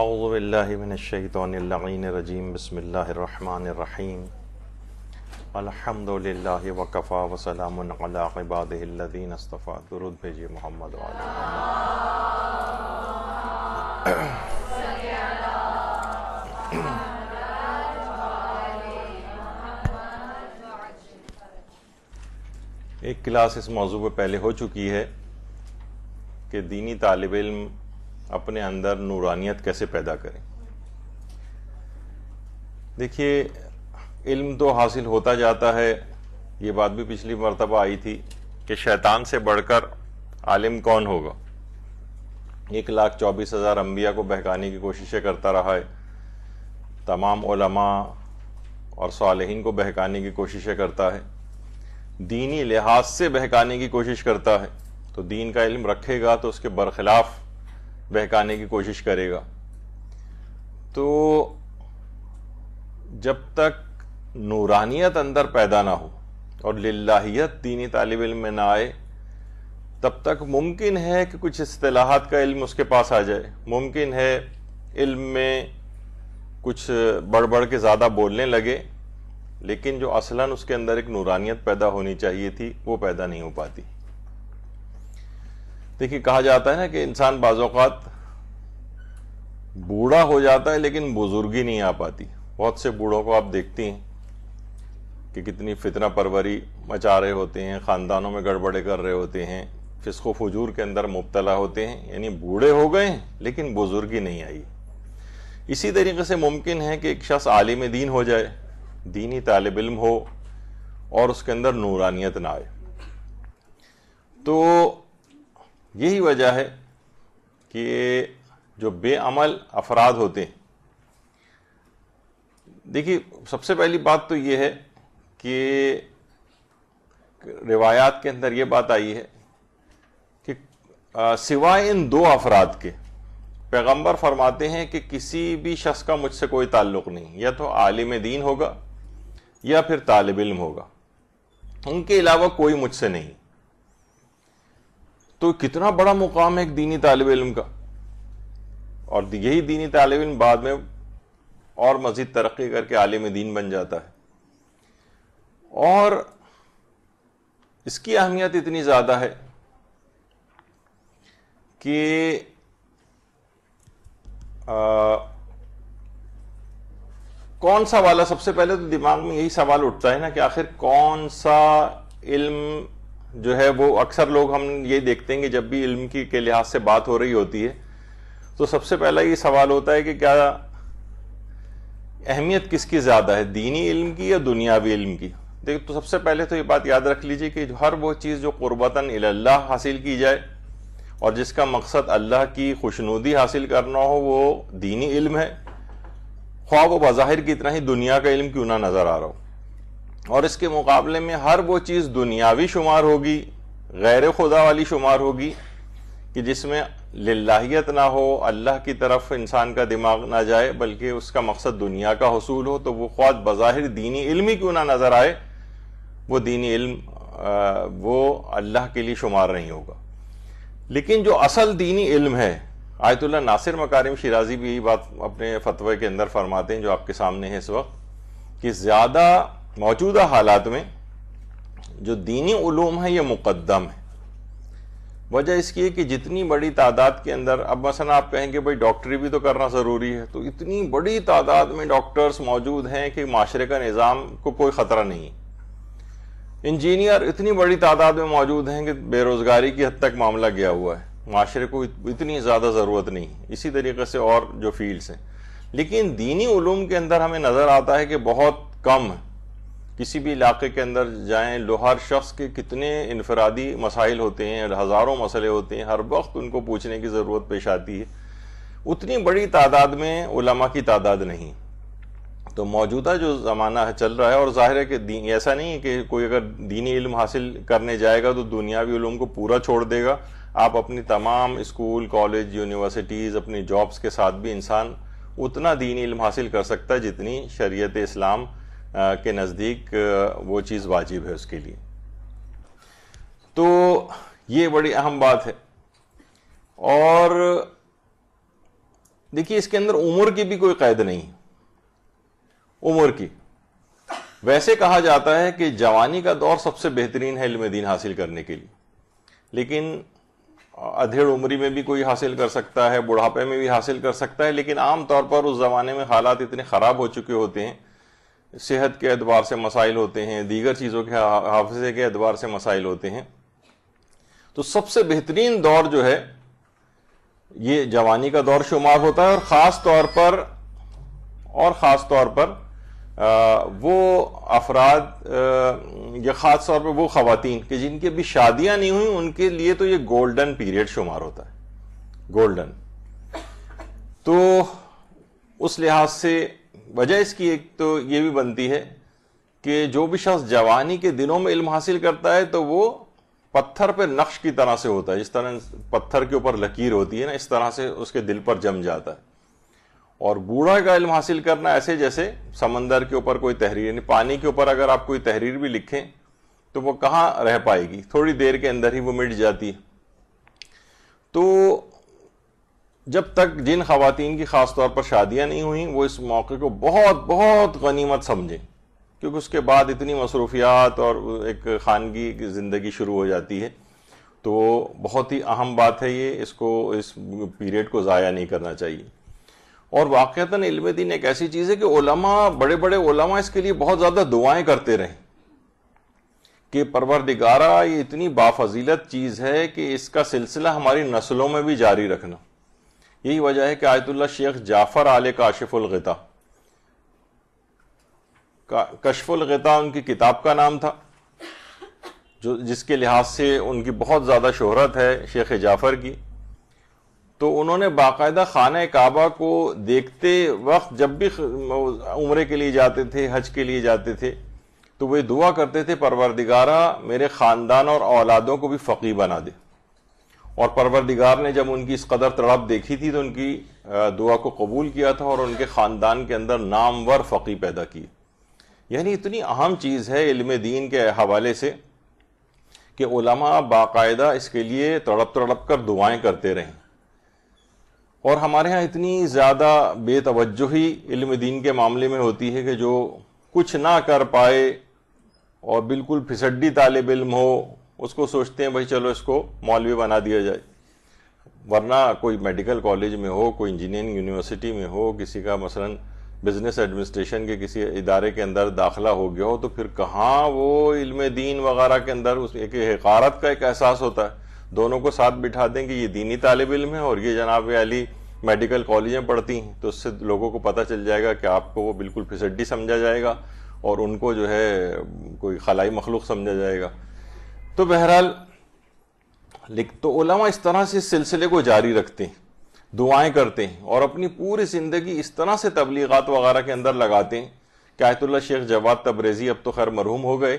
अज़बिल्लिमिनशैतरजीम बसमीम अलहमदिल्ला वकफ़ा वसलामबादीन दुरुद भेजिए मोहम्मद एक क्लास इस मौजू पर पहले हो चुकी है कि दीनी तालब इल्म अपने अंदर नूरानियत कैसे पैदा करें देखिए इल्म तो हासिल होता जाता है ये बात भी पिछली मरतबा आई थी कि शैतान से बढ़कर आलिम कौन होगा एक लाख चौबीस हज़ार अम्बिया को बहकाने की कोशिशें करता रहा है तमाम उलमा और सालहीन को बहकाने की कोशिशें करता है दीनी लिहाज से बहकाने की कोशिश करता है तो दीन का इल्म रखेगा तो उसके बरखिलाफ़ बहकाने की कोशिश करेगा तो जब तक नूरानियत अंदर पैदा ना हो और लाहीत दीनी तालब इम में ना आए तब तक मुमकिन है कि कुछ असलाहत का इल्म उसके पास आ जाए मुमकिन है इल्म में कुछ बढ़ बढ़ के ज़्यादा बोलने लगे लेकिन जो असला उसके अंदर एक नूरानियत पैदा होनी चाहिए थी वो पैदा नहीं हो पाती देखिए कहा जाता है ना कि इंसान बाज़ात बूढ़ा हो जाता है लेकिन बुजुर्गी नहीं आ पाती बहुत से बूढ़ों को आप देखती हैं कि कितनी फितना परवरी मचा रहे होते हैं ख़ानदानों में गड़बड़े कर रहे होते हैं फिसको फजूर के अंदर मुबतला होते हैं यानी बूढ़े हो गए लेकिन बुजुर्गी नहीं आई इसी तरीके से मुमकिन है कि एक शख्स आलिम दीन हो जाए दीनी तालब इल्म हो और उसके अंदर नूरानियत ना आए तो यही वजह है कि जो बेअमल अफराद होते हैं देखिए सबसे पहली बात तो ये है कि रिवायात के अंदर ये बात आई है कि सिवाय इन दो अफराद के पैगंबर फरमाते हैं कि किसी भी शख्स का मुझसे कोई ताल्लुक नहीं या तो आलिम दीन होगा या फिर तालब इल्म होगा उनके अलावा कोई मुझसे नहीं तो कितना बड़ा मुकाम है एक दीनी तालब इलम का और यही दीनी तालब इलम बाद में और मज़ीद तरक्की करके आलिम दीन बन जाता है और इसकी अहमियत इतनी ज़्यादा है कि आ, कौन सा वाला सबसे पहले तो दिमाग में यही सवाल उठता है ना कि आखिर कौन सा इल्म जो है वो अक्सर लोग हम ये देखते हैं कि जब भी इल्म की के लिहाज से बात हो रही होती है तो सबसे पहला ये सवाल होता है कि क्या अहमियत किसकी ज़्यादा है दीनी इल्म की या दुनियावी इल्म की देखिए तो सबसे पहले तो ये बात याद रख लीजिए कि हर वो चीज़ जो क़ुरबता अल्लाह हासिल की जाए और जिसका मकसद अल्लाह की खुशनुदी हासिल करना हो वो दीनी इल्म है ख्वाब व बज़ाहिर की इतना ही दुनिया का इल्म क्यों ना नज़र आ रहा हो और इसके मुकाबले में हर वो चीज़ दुनियावी शुमार होगी गैर खुदा वाली शुमार होगी कि जिसमें लाहियत ना हो अल्लाह की तरफ इंसान का दिमाग ना जाए बल्कि उसका मकसद दुनिया का हसूल हो तो वो ख्वाद बज़ाहिर दीनी इल्मी क्यों ना नज़र आए वो दीनी इल्म वो अल्लाह के लिए शुमार नहीं होगा लेकिन जो असल दीनी इल्म है आयतुल्ला नासिर मकारिम शिराजी भी यही बात अपने फतवे के अंदर फरमाते हैं जो आपके सामने है इस वक्त कि ज़्यादा मौजूदा हालात में जो दीनी ूम है ये मुकदम है वजह इसकी है कि जितनी बड़ी तादाद के अंदर अब मसला आप कहेंगे भाई डॉक्टरी भी तो करना ज़रूरी है तो इतनी बड़ी तादाद में डॉक्टर्स मौजूद हैं कि माशरे का निज़ाम को कोई ख़तरा नहीं इंजीनियर इतनी बड़ी तादाद में मौजूद हैं कि बेरोज़गारी की हद तक मामला गया हुआ है माशरे को इतनी ज़्यादा ज़रूरत नहीं इसी तरीके से और जो फील्ड्स हैं लेकिन दीनी ूम के अंदर हमें नज़र आता है कि बहुत कम है किसी भी इलाके के अंदर जाएं लोहार शख्स के कितने इनफरादी मसाइल होते हैं हज़ारों मसले होते हैं हर वक्त उनको पूछने की ज़रूरत पेश आती है उतनी बड़ी तादाद में उलमा की तादाद नहीं तो मौजूदा जो ज़माना है चल रहा है और ज़ाहिर है कि ऐसा नहीं है कि कोई अगर दीनी इल्म हासिल करने जाएगा तो दुनियावी उलूम को पूरा छोड़ देगा आप अपनी तमाम स्कूल कॉलेज यूनिवर्सिटीज़ अपनी जॉब्स के साथ भी इंसान उतना दीनी इल्म हासिल कर सकता है जितनी शरीयत इस्लाम के नज़दीक वो चीज़ वाजिब है उसके लिए तो ये बड़ी अहम बात है और देखिए इसके अंदर उम्र की भी कोई कैद नहीं उम्र की वैसे कहा जाता है कि जवानी का दौर सबसे बेहतरीन है इल्म दीन हासिल करने के लिए लेकिन अधेड़ उम्री में भी कोई हासिल कर सकता है बुढ़ापे में भी हासिल कर सकता है लेकिन आम तौर पर उस ज़माने में हालात इतने ख़राब हो चुके होते हैं सेहत के अतबार से मसाइल होते हैं दीगर चीज़ों के हाफजे के अतबार से मसाइल होते हैं तो सबसे बेहतरीन दौर जो है ये जवानी का दौर शुमार होता है और ख़ास तौर पर और ख़ास तौर पर आ, वो अफराद या ख़ास तौर पर वो ख़वातीन के जिनकी अभी शादियाँ नहीं हुई उनके लिए तो ये गोल्डन पीरियड शुमार होता है गोल्डन तो उस लिहाज से वजह इसकी एक तो ये भी बनती है कि जो भी शख्स जवानी के दिनों में इल्म हासिल करता है तो वो पत्थर पर नक्श की तरह से होता है जिस तरह पत्थर के ऊपर लकीर होती है ना इस तरह से उसके दिल पर जम जाता है और बूढ़ा का इल्म हासिल करना ऐसे जैसे समंदर के ऊपर कोई तहरीर यानी पानी के ऊपर अगर आप कोई तहरीर भी लिखें तो वो कहाँ रह पाएगी थोड़ी देर के अंदर ही वो मिट जाती है तो जब तक जिन खातन की ख़ास तौर पर शादियाँ नहीं हुई वो इस मौके को बहुत बहुत गनीमत समझें क्योंकि उसके बाद इतनी मसरूफियात और एक ख़ानगी ज़िंदगी शुरू हो जाती है तो बहुत ही अहम बात है ये इसको इस पीरियड को ज़ाया नहीं करना चाहिए और वाक़ता इल्म दिन एक ऐसी चीज़ है कि ओलमा बड़े बड़े ओलमा इसके लिए बहुत ज़्यादा दुआएं करते रहें कि परवरदिगारा ये इतनी बाफजीलत चीज़ है कि इसका सिलसिला हमारी नस्लों में भी जारी रखना यही वजह है कि Ayatollah Sheikh Jafar Al Kashif al Ghita का, कशफुलगता उनकी किताब का नाम था जो जिसके लिहाज से उनकी बहुत ज़्यादा शोहरत है शेख जाफ़र की तो उन्होंने बाकायदा खाना काबा को देखते वक्त जब भी उम्र के लिए जाते थे हज के लिए जाते थे तो वे दुआ करते थे परवरदिगारा मेरे ख़ानदान और औलादों को भी फ़की बना दे और परवरदिगार ने जब उनकी इस कदर तड़प देखी थी तो उनकी दुआ को कबूल किया था और उनके ख़ानदान के अंदर नामवर फ़की पैदा की यानी इतनी अहम चीज़ है इल्म दीन के हवाले से कि ओलमा बाकायदा इसके लिए तड़प तड़प कर दुआएं करते रहें और हमारे यहाँ इतनी ज़्यादा बेतवजही इल्म दीन के मामले में होती है कि जो कुछ ना कर पाए और बिल्कुल फिसड्डी तालब इल्म हो उसको सोचते हैं भाई चलो इसको मौलवी बना दिया जाए वरना कोई मेडिकल कॉलेज में हो कोई इंजीनियरिंग यूनिवर्सिटी में हो किसी का मसलन बिजनेस एडमिनिस्ट्रेशन के किसी इदारे के अंदर दाखिला हो गया हो तो फिर कहाँ वो इल्म दीन वगैरह के अंदर उस एक हकारत का एक एहसास होता है दोनों को साथ बिठा दें कि ये दीनी तालब इल्म है और ये जनाब अली मेडिकल कॉलेज में पढ़ती हैं तो उससे लोगों को पता चल जाएगा कि आपको वो बिल्कुल फिसड्डी समझा जाएगा और उनको जो है कोई खलाई मखलूक समझा जाएगा तो बहरहाल लिख तो ओलमा इस तरह से सिलसिले को जारी रखते हैं दुआएं करते हैं और अपनी पूरी ज़िंदगी इस तरह से तबलीगत वगैरह के अंदर लगाते हैं कि आयतुल्ला शेख जवाद तबरेज़ी अब तो खैर मरहूम हो गए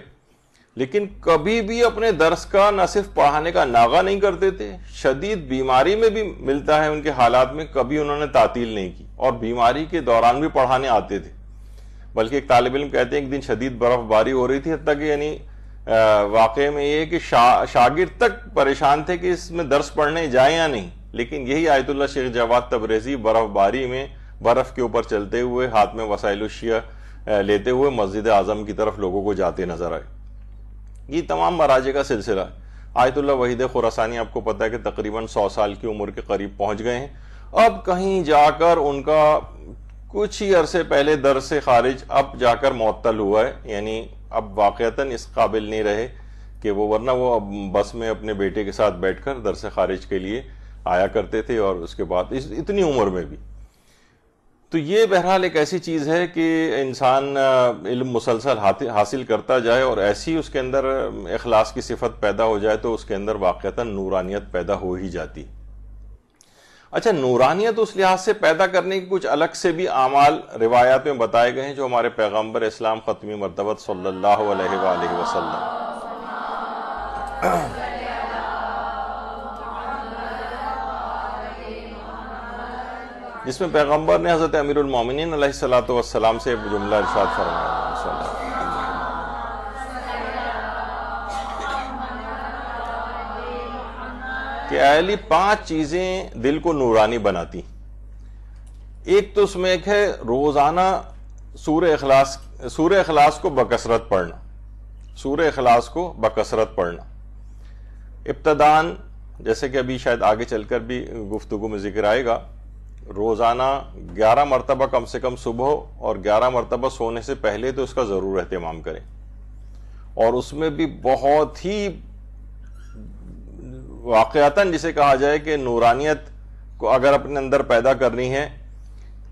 लेकिन कभी भी अपने दर्स का न सिर्फ पढ़ाने का नागा नहीं करते थे शदीद बीमारी में भी मिलता है उनके हालात में कभी उन्होंने तातील नहीं की और बीमारी के दौरान भी पढ़ाने आते थे बल्कि एक तालब इम कहते हैं एक दिन शदीद बर्फबारी हो रही थी हद तक यानी वाकई में ये कि शा, शागिर तक परेशान थे कि इसमें दर्स पढ़ने जाए या नहीं लेकिन यही आयतुल्ला शेख जवाद तबरेज़ी बर्फ़बारी में बर्फ़ के ऊपर चलते हुए हाथ में वसाइलशिया लेते हुए मस्जिद आज़म की तरफ लोगों को जाते नजर आए ये तमाम मराजे का सिलसिला है आयतुल्ला वहीद खुरासानी आपको पता है कि तकरीबन सौ साल की उम्र के करीब पहुंच गए हैं अब कहीं जाकर उनका कुछ ही अरसे पहले दर से खारिज अब जाकर मअतल हुआ है यानी अब वाक़ता इस काबिल नहीं रहे कि वो वरना वो अब बस में अपने बेटे के साथ बैठ कर दरस खारिज के लिए आया करते थे और उसके बाद इस इतनी उम्र में भी तो ये बहरहाल एक ऐसी चीज़ है कि इंसान इल्म मुसलसल हासिल करता जाए और ऐसी उसके अंदर अखलास की सिफत पैदा हो जाए तो उसके अंदर वाक़ता नूरानियत पैदा हो ही जाती है अच्छा नूरानियत उस लिहाज से पैदा करने के कुछ अलग से भी आमाल रिवायात में बताए गए हैं जो हमारे पैगम्बर इस्लाम खतमी मरतबत सल्ला जिसमें पैगम्बर ने हज़रत अमीरमिन सलात से जुमला इर्शाद फरमाया कि अली पांच चीजें दिल को नूरानी बनाती एक तो उसमें एक है रोजाना सूर्य अखलास सूर्य अखलास को बकसरत पढ़ना सूर्य अखलास को बकसरत पढ़ना इब्तदान जैसे कि अभी शायद आगे चलकर भी गुफ्तु में जिक्र आएगा रोज़ाना ग्यारह मरतबा कम से कम सुबह और ग्यारह मरतबा सोने से पहले तो उसका ज़रूर अहतमाम करें और उसमें भी बहुत ही वाक़ता जिसे कहा जाए कि नूरानियत को अगर अपने अंदर पैदा करनी है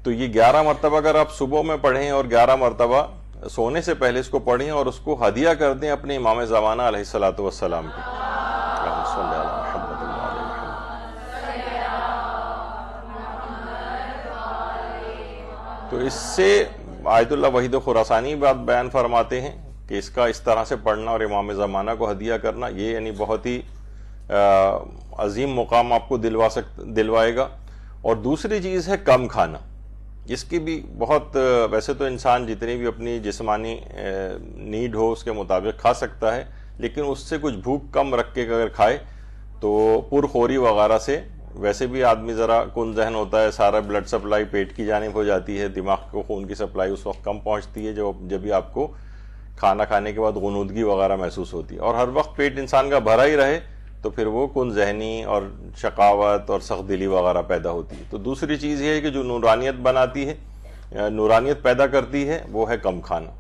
तो ये ग्यारह मरतबा अगर आप सुबह में पढ़ें और ग्यारह मरतबा सोने से पहले इसको पढ़ें और उसको हदिया कर दें अपने इमाम ज़माना सलात वसलाम को तो इससे आयतुल्ला वहीद खुरासानी बात बयान फरमाते हैं कि इसका इस तरह से पढ़ना और इमाम ज़माना को हदिया करना ये यानी बहुत ही अजीम मुकाम आपको दिलवा सक दिलवाएगा और दूसरी चीज़ है कम खाना इसकी भी बहुत वैसे तो इंसान जितनी भी अपनी जिसमानी नीड हो उसके मुताबिक खा सकता है लेकिन उससे कुछ भूख कम रख के अगर खाए तो पुरखोरी वगैरह से वैसे भी आदमी ज़रा कन जहन होता है सारा ब्लड सप्लाई पेट की जानब हो जाती है दिमाग को खून की सप्लाई उस वक्त कम पहुंचती है जब जब भी आपको खाना खाने के बाद गनूदगी वगैरह महसूस होती है और हर वक्त पेट इंसान का भरा ही रहे तो फिर वो कन जहनी और शकावत और सख्त दिली वगैरह पैदा होती है तो दूसरी चीज़ यह है कि जो नूरानियत बनाती है नूरानियत पैदा करती है वो है कम खाना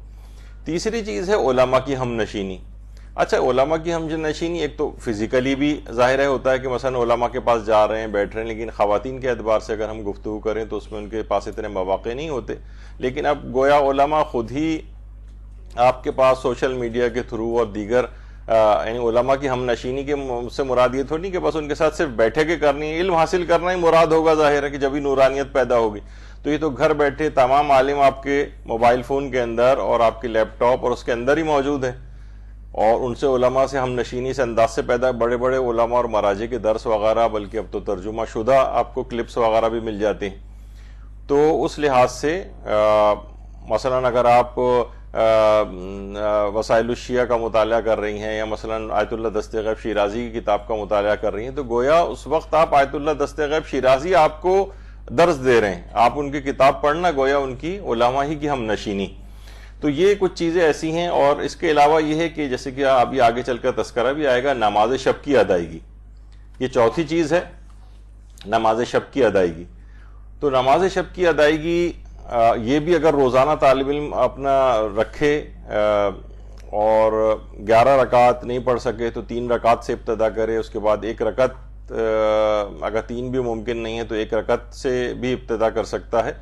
तीसरी चीज़ है ओलामा की हम नशीनी अच्छा ओलामा की हम नशीनी एक तो फिज़िकली भी ज़ाहिर है होता है कि मसलन ओलामा के पास जा रहे हैं बैठ रहे हैं लेकिन ख़वान के अतबार से अगर हम गुफ्तु करें तो उसमें उनके पास इतने मौाक़े नहीं होते लेकिन अब गोया ओलामा ख़ुद ही आपके पास सोशल मीडिया के थ्रू और दीगर यानी उलमा की हम नशीनी के से मुराद ये थोड़ी कि बस उनके साथ सिर्फ बैठे के करनी है इल्म हासिल करना ही मुराद होगा जाहिर है कि जब ही नूरानियत पैदा होगी तो ये तो घर बैठे तमाम आलिम आपके मोबाइल फ़ोन के अंदर और आपके लैपटॉप और उसके अंदर ही मौजूद है और उनसे उलमा से हम नशीनी से अंदाज से पैदा बड़े बड़े उलमा और मराजे के दर्स वगैरह बल्कि अब तो तर्जुमा शुदा आपको क्लिप्स वगैरह भी मिल जाते हैं तो उस लिहाज से मसला अगर आप वसाइल शिया का मुताल कर रही हैं या मसला आयतुल्ला गैब शराजी की किताब का मुताल कर रही हैं तो गोया उस वक्त आप आयतुल्ला गैब शराजी आपको दर्ज दे रहे हैं आप उनकी किताब पढ़ना गोया उनकी ओलामा ही की हम नशीनी तो ये कुछ चीज़ें ऐसी हैं और इसके अलावा ये है कि जैसे कि अभी आगे चलकर तस्करा भी आएगा नमाज शब की अदायगी ये चौथी चीज़ है नमाज शब की अदायगी तो नमाज शब की अदायगी ये भी अगर रोज़ाना तालब इम अपना रखे और ग्यारह रकात नहीं पढ़ सके तो तीन रकात से इब्तदा करे उसके बाद एक रकत अगर तीन भी मुमकिन नहीं है तो एक रकत से भी इब्तदा कर सकता है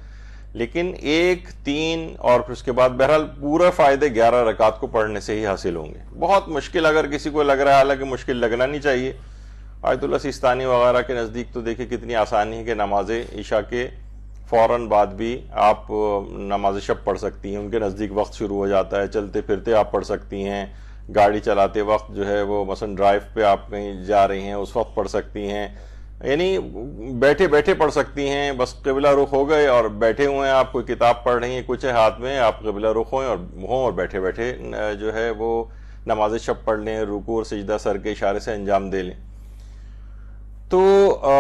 लेकिन एक तीन और फिर उसके बाद बहरहाल पूरा फ़ायदे ग्यारह रकात को पढ़ने से ही हासिल होंगे बहुत मुश्किल अगर किसी को लग रहा है हालांकि मुश्किल लगना नहीं चाहिए आयतुल्ला सिस्तानी वगैरह के नज़दीक तो देखे कितनी आसानी है कि नमाज ईशा के फ़ौर बाद भी आप नमाज शब पढ़ सकती हैं उनके नज़दीक वक्त शुरू हो जाता है चलते फिरते आप पढ़ सकती हैं गाड़ी चलाते वक्त जो है वो मसन ड्राइव पे आप कहीं जा रही हैं उस वक्त पढ़ सकती हैं यानी बैठे बैठे पढ़ सकती हैं बस कबिला रुख हो गए और बैठे हुए हैं आप कोई किताब पढ़ रही हैं कुछ है हाथ में आप कबिला रुख हों और हों और बैठे बैठे जो है वो नमाज शब पढ़ लें रुकू और सजदा सर के इशारे से अंजाम दे लें तो आ,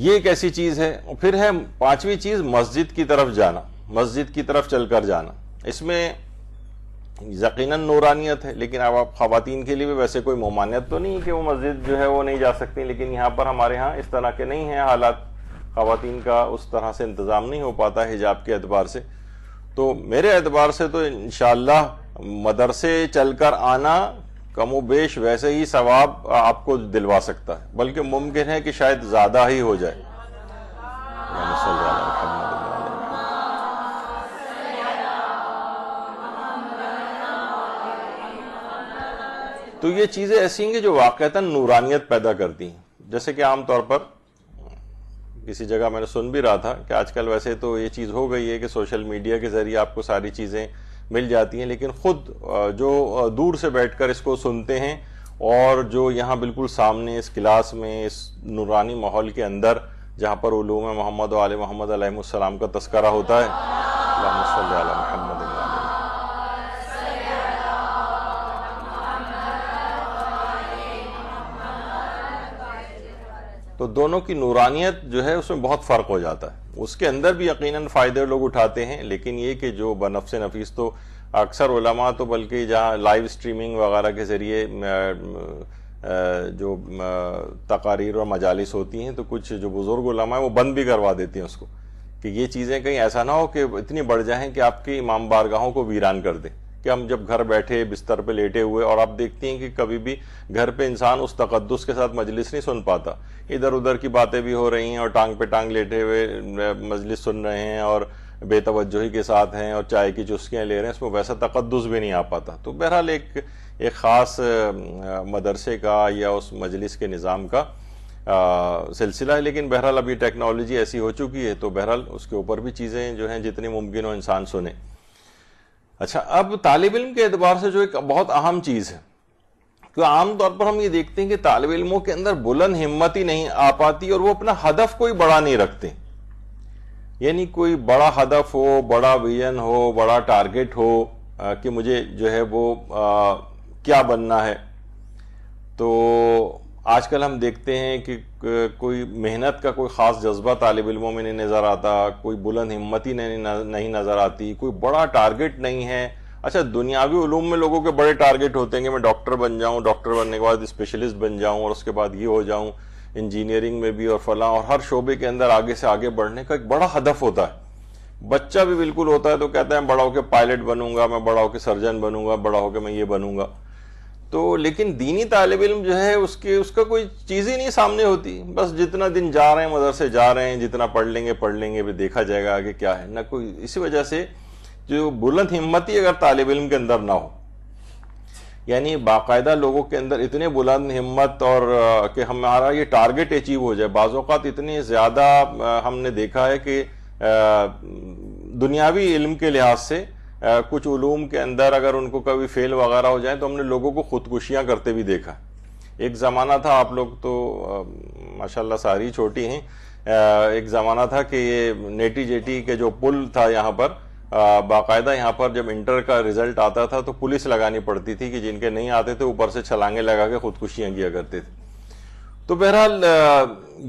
ये एक ऐसी चीज है फिर है पांचवी चीज मस्जिद की तरफ जाना मस्जिद की तरफ चलकर जाना इसमें यकीन नौरानियत है लेकिन अब आप खातन के लिए भी वैसे कोई ममानियत तो नहीं है कि वो मस्जिद जो है वो नहीं जा सकती लेकिन यहाँ पर हमारे यहाँ इस तरह के नहीं हैं हालात खातन का उस तरह से इंतज़ाम नहीं हो पाता हिजाब के अतबार से तो मेरे एतबार से तो इन मदरसे चल कर आना कमोबेश वैसे ही सवाब आपको दिलवा सकता है बल्कि मुमकिन है कि शायद ज्यादा ही हो जाए तो ये चीजें ऐसी हैं जो वाकता नूरानियत पैदा करती हैं जैसे कि आमतौर पर किसी जगह मैंने सुन भी रहा था कि आजकल वैसे तो ये चीज़ हो गई है कि सोशल मीडिया के जरिए आपको सारी चीज़ें मिल जाती हैं लेकिन खुद जो दूर से बैठकर इसको सुनते हैं और जो यहाँ बिल्कुल सामने इस क्लास में इस नूरानी माहौल के अंदर जहाँ पर उलूम मोहम्मद वाल मोहम्मद अलैहिस्सलाम का तस्करा होता है तो दोनों की नूरानियत जो है उसमें बहुत फ़र्क हो जाता है उसके अंदर भी यकीनन फ़ायदे लोग उठाते हैं लेकिन ये कि जो बनफ्स नफीस तो अक्सर उलमा तो बल्कि जहाँ लाइव स्ट्रीमिंग वगैरह के ज़रिए जो तकारीर और मजालिस होती हैं तो कुछ जो बुज़ुर्ग उलमा है वो बंद भी करवा देती हैं उसको कि ये चीज़ें कहीं ऐसा ना हो कि इतनी बढ़ जाएं कि आपकी इमाम बारगाहों को वीरान कर दें कि हम जब घर बैठे बिस्तर पे लेटे हुए और आप देखती हैं कि कभी भी घर पे इंसान उस तकदस के साथ मजलिस नहीं सुन पाता इधर उधर की बातें भी हो रही हैं और टांग पे टांग लेटे हुए मजलिस सुन रहे हैं और बेतवजही के साथ हैं और चाय की चुस्कियाँ ले रहे हैं इसमें वैसा तकदस भी नहीं आ पाता तो बहरहाल एक एक ख़ास मदरसे का या उस मजलिस के निज़ाम का सिलसिला है लेकिन बहरहाल अभी टेक्नोलॉजी ऐसी हो चुकी है तो बहरहाल उसके ऊपर भी चीज़ें जो हैं जितनी मुमकिन हो इंसान सुने अच्छा अब तालब इम के एतबार से जो एक बहुत अहम चीज़ है क्योंकि आमतौर पर हम ये देखते हैं कि तालब इलमों के अंदर बुलंद हिम्मत ही नहीं आ पाती और वो अपना हदफ कोई बड़ा नहीं रखते यानी कोई बड़ा हदफ हो बड़ा विजन हो बड़ा टारगेट हो आ, कि मुझे जो है वो आ, क्या बनना है तो आजकल हम देखते हैं कि कोई मेहनत का कोई ख़ास जज्बा तालब इलमों में नहीं नज़र आता कोई बुलंद हिम्मती नहीं नहीं नज़र आती कोई बड़ा टारगेट नहीं है अच्छा दुनियावी उलूम में लोगों के बड़े टारगेट होते हैं कि मैं डॉक्टर बन जाऊँ डॉक्टर बनने के बाद स्पेशलिस्ट बन जाऊँ और उसके बाद ये हो जाऊँ इंजीनियरिंग में भी और फला और हर शोबे के अंदर आगे से आगे बढ़ने का एक बड़ा हदफ होता है बच्चा भी बिल्कुल होता है तो कहता है बड़ा होकर पायलट बनूंगा मैं बड़ा होकर सर्जन बनूंगा बड़ा होकर मैं ये बनूंगा तो लेकिन दीनी तालब इम जो है उसके उसका कोई चीज़ ही नहीं सामने होती बस जितना दिन जा रहे हैं मदरसे जा रहे हैं जितना पढ़ लेंगे पढ़ लेंगे भी देखा जाएगा आगे क्या है ना कोई इसी वजह से जो बुलंद हिम्मत ही अगर तालब इम के अंदर ना हो यानी बाकायदा लोगों के अंदर इतने बुलंद हिम्मत और कि हमारा ये टारगेट अचीव हो जाए बाज़ात इतने ज़्यादा हमने देखा है कि दुनियावी इल्म के लिहाज से कुछ ओलूम के अंदर अगर उनको कभी फेल वगैरह हो जाए तो हमने लोगों को खुदकुशियाँ करते भी देखा एक ज़माना था आप लोग तो माशाल्लाह सारी छोटी हैं एक ज़माना था कि ये नेटी जेटी के जो पुल था यहाँ पर बाकायदा यहाँ पर जब इंटर का रिजल्ट आता था तो पुलिस लगानी पड़ती थी कि जिनके नहीं आते थे ऊपर से छलांगे लगा के खुदकुशियाँ किया करते थे तो बहरहाल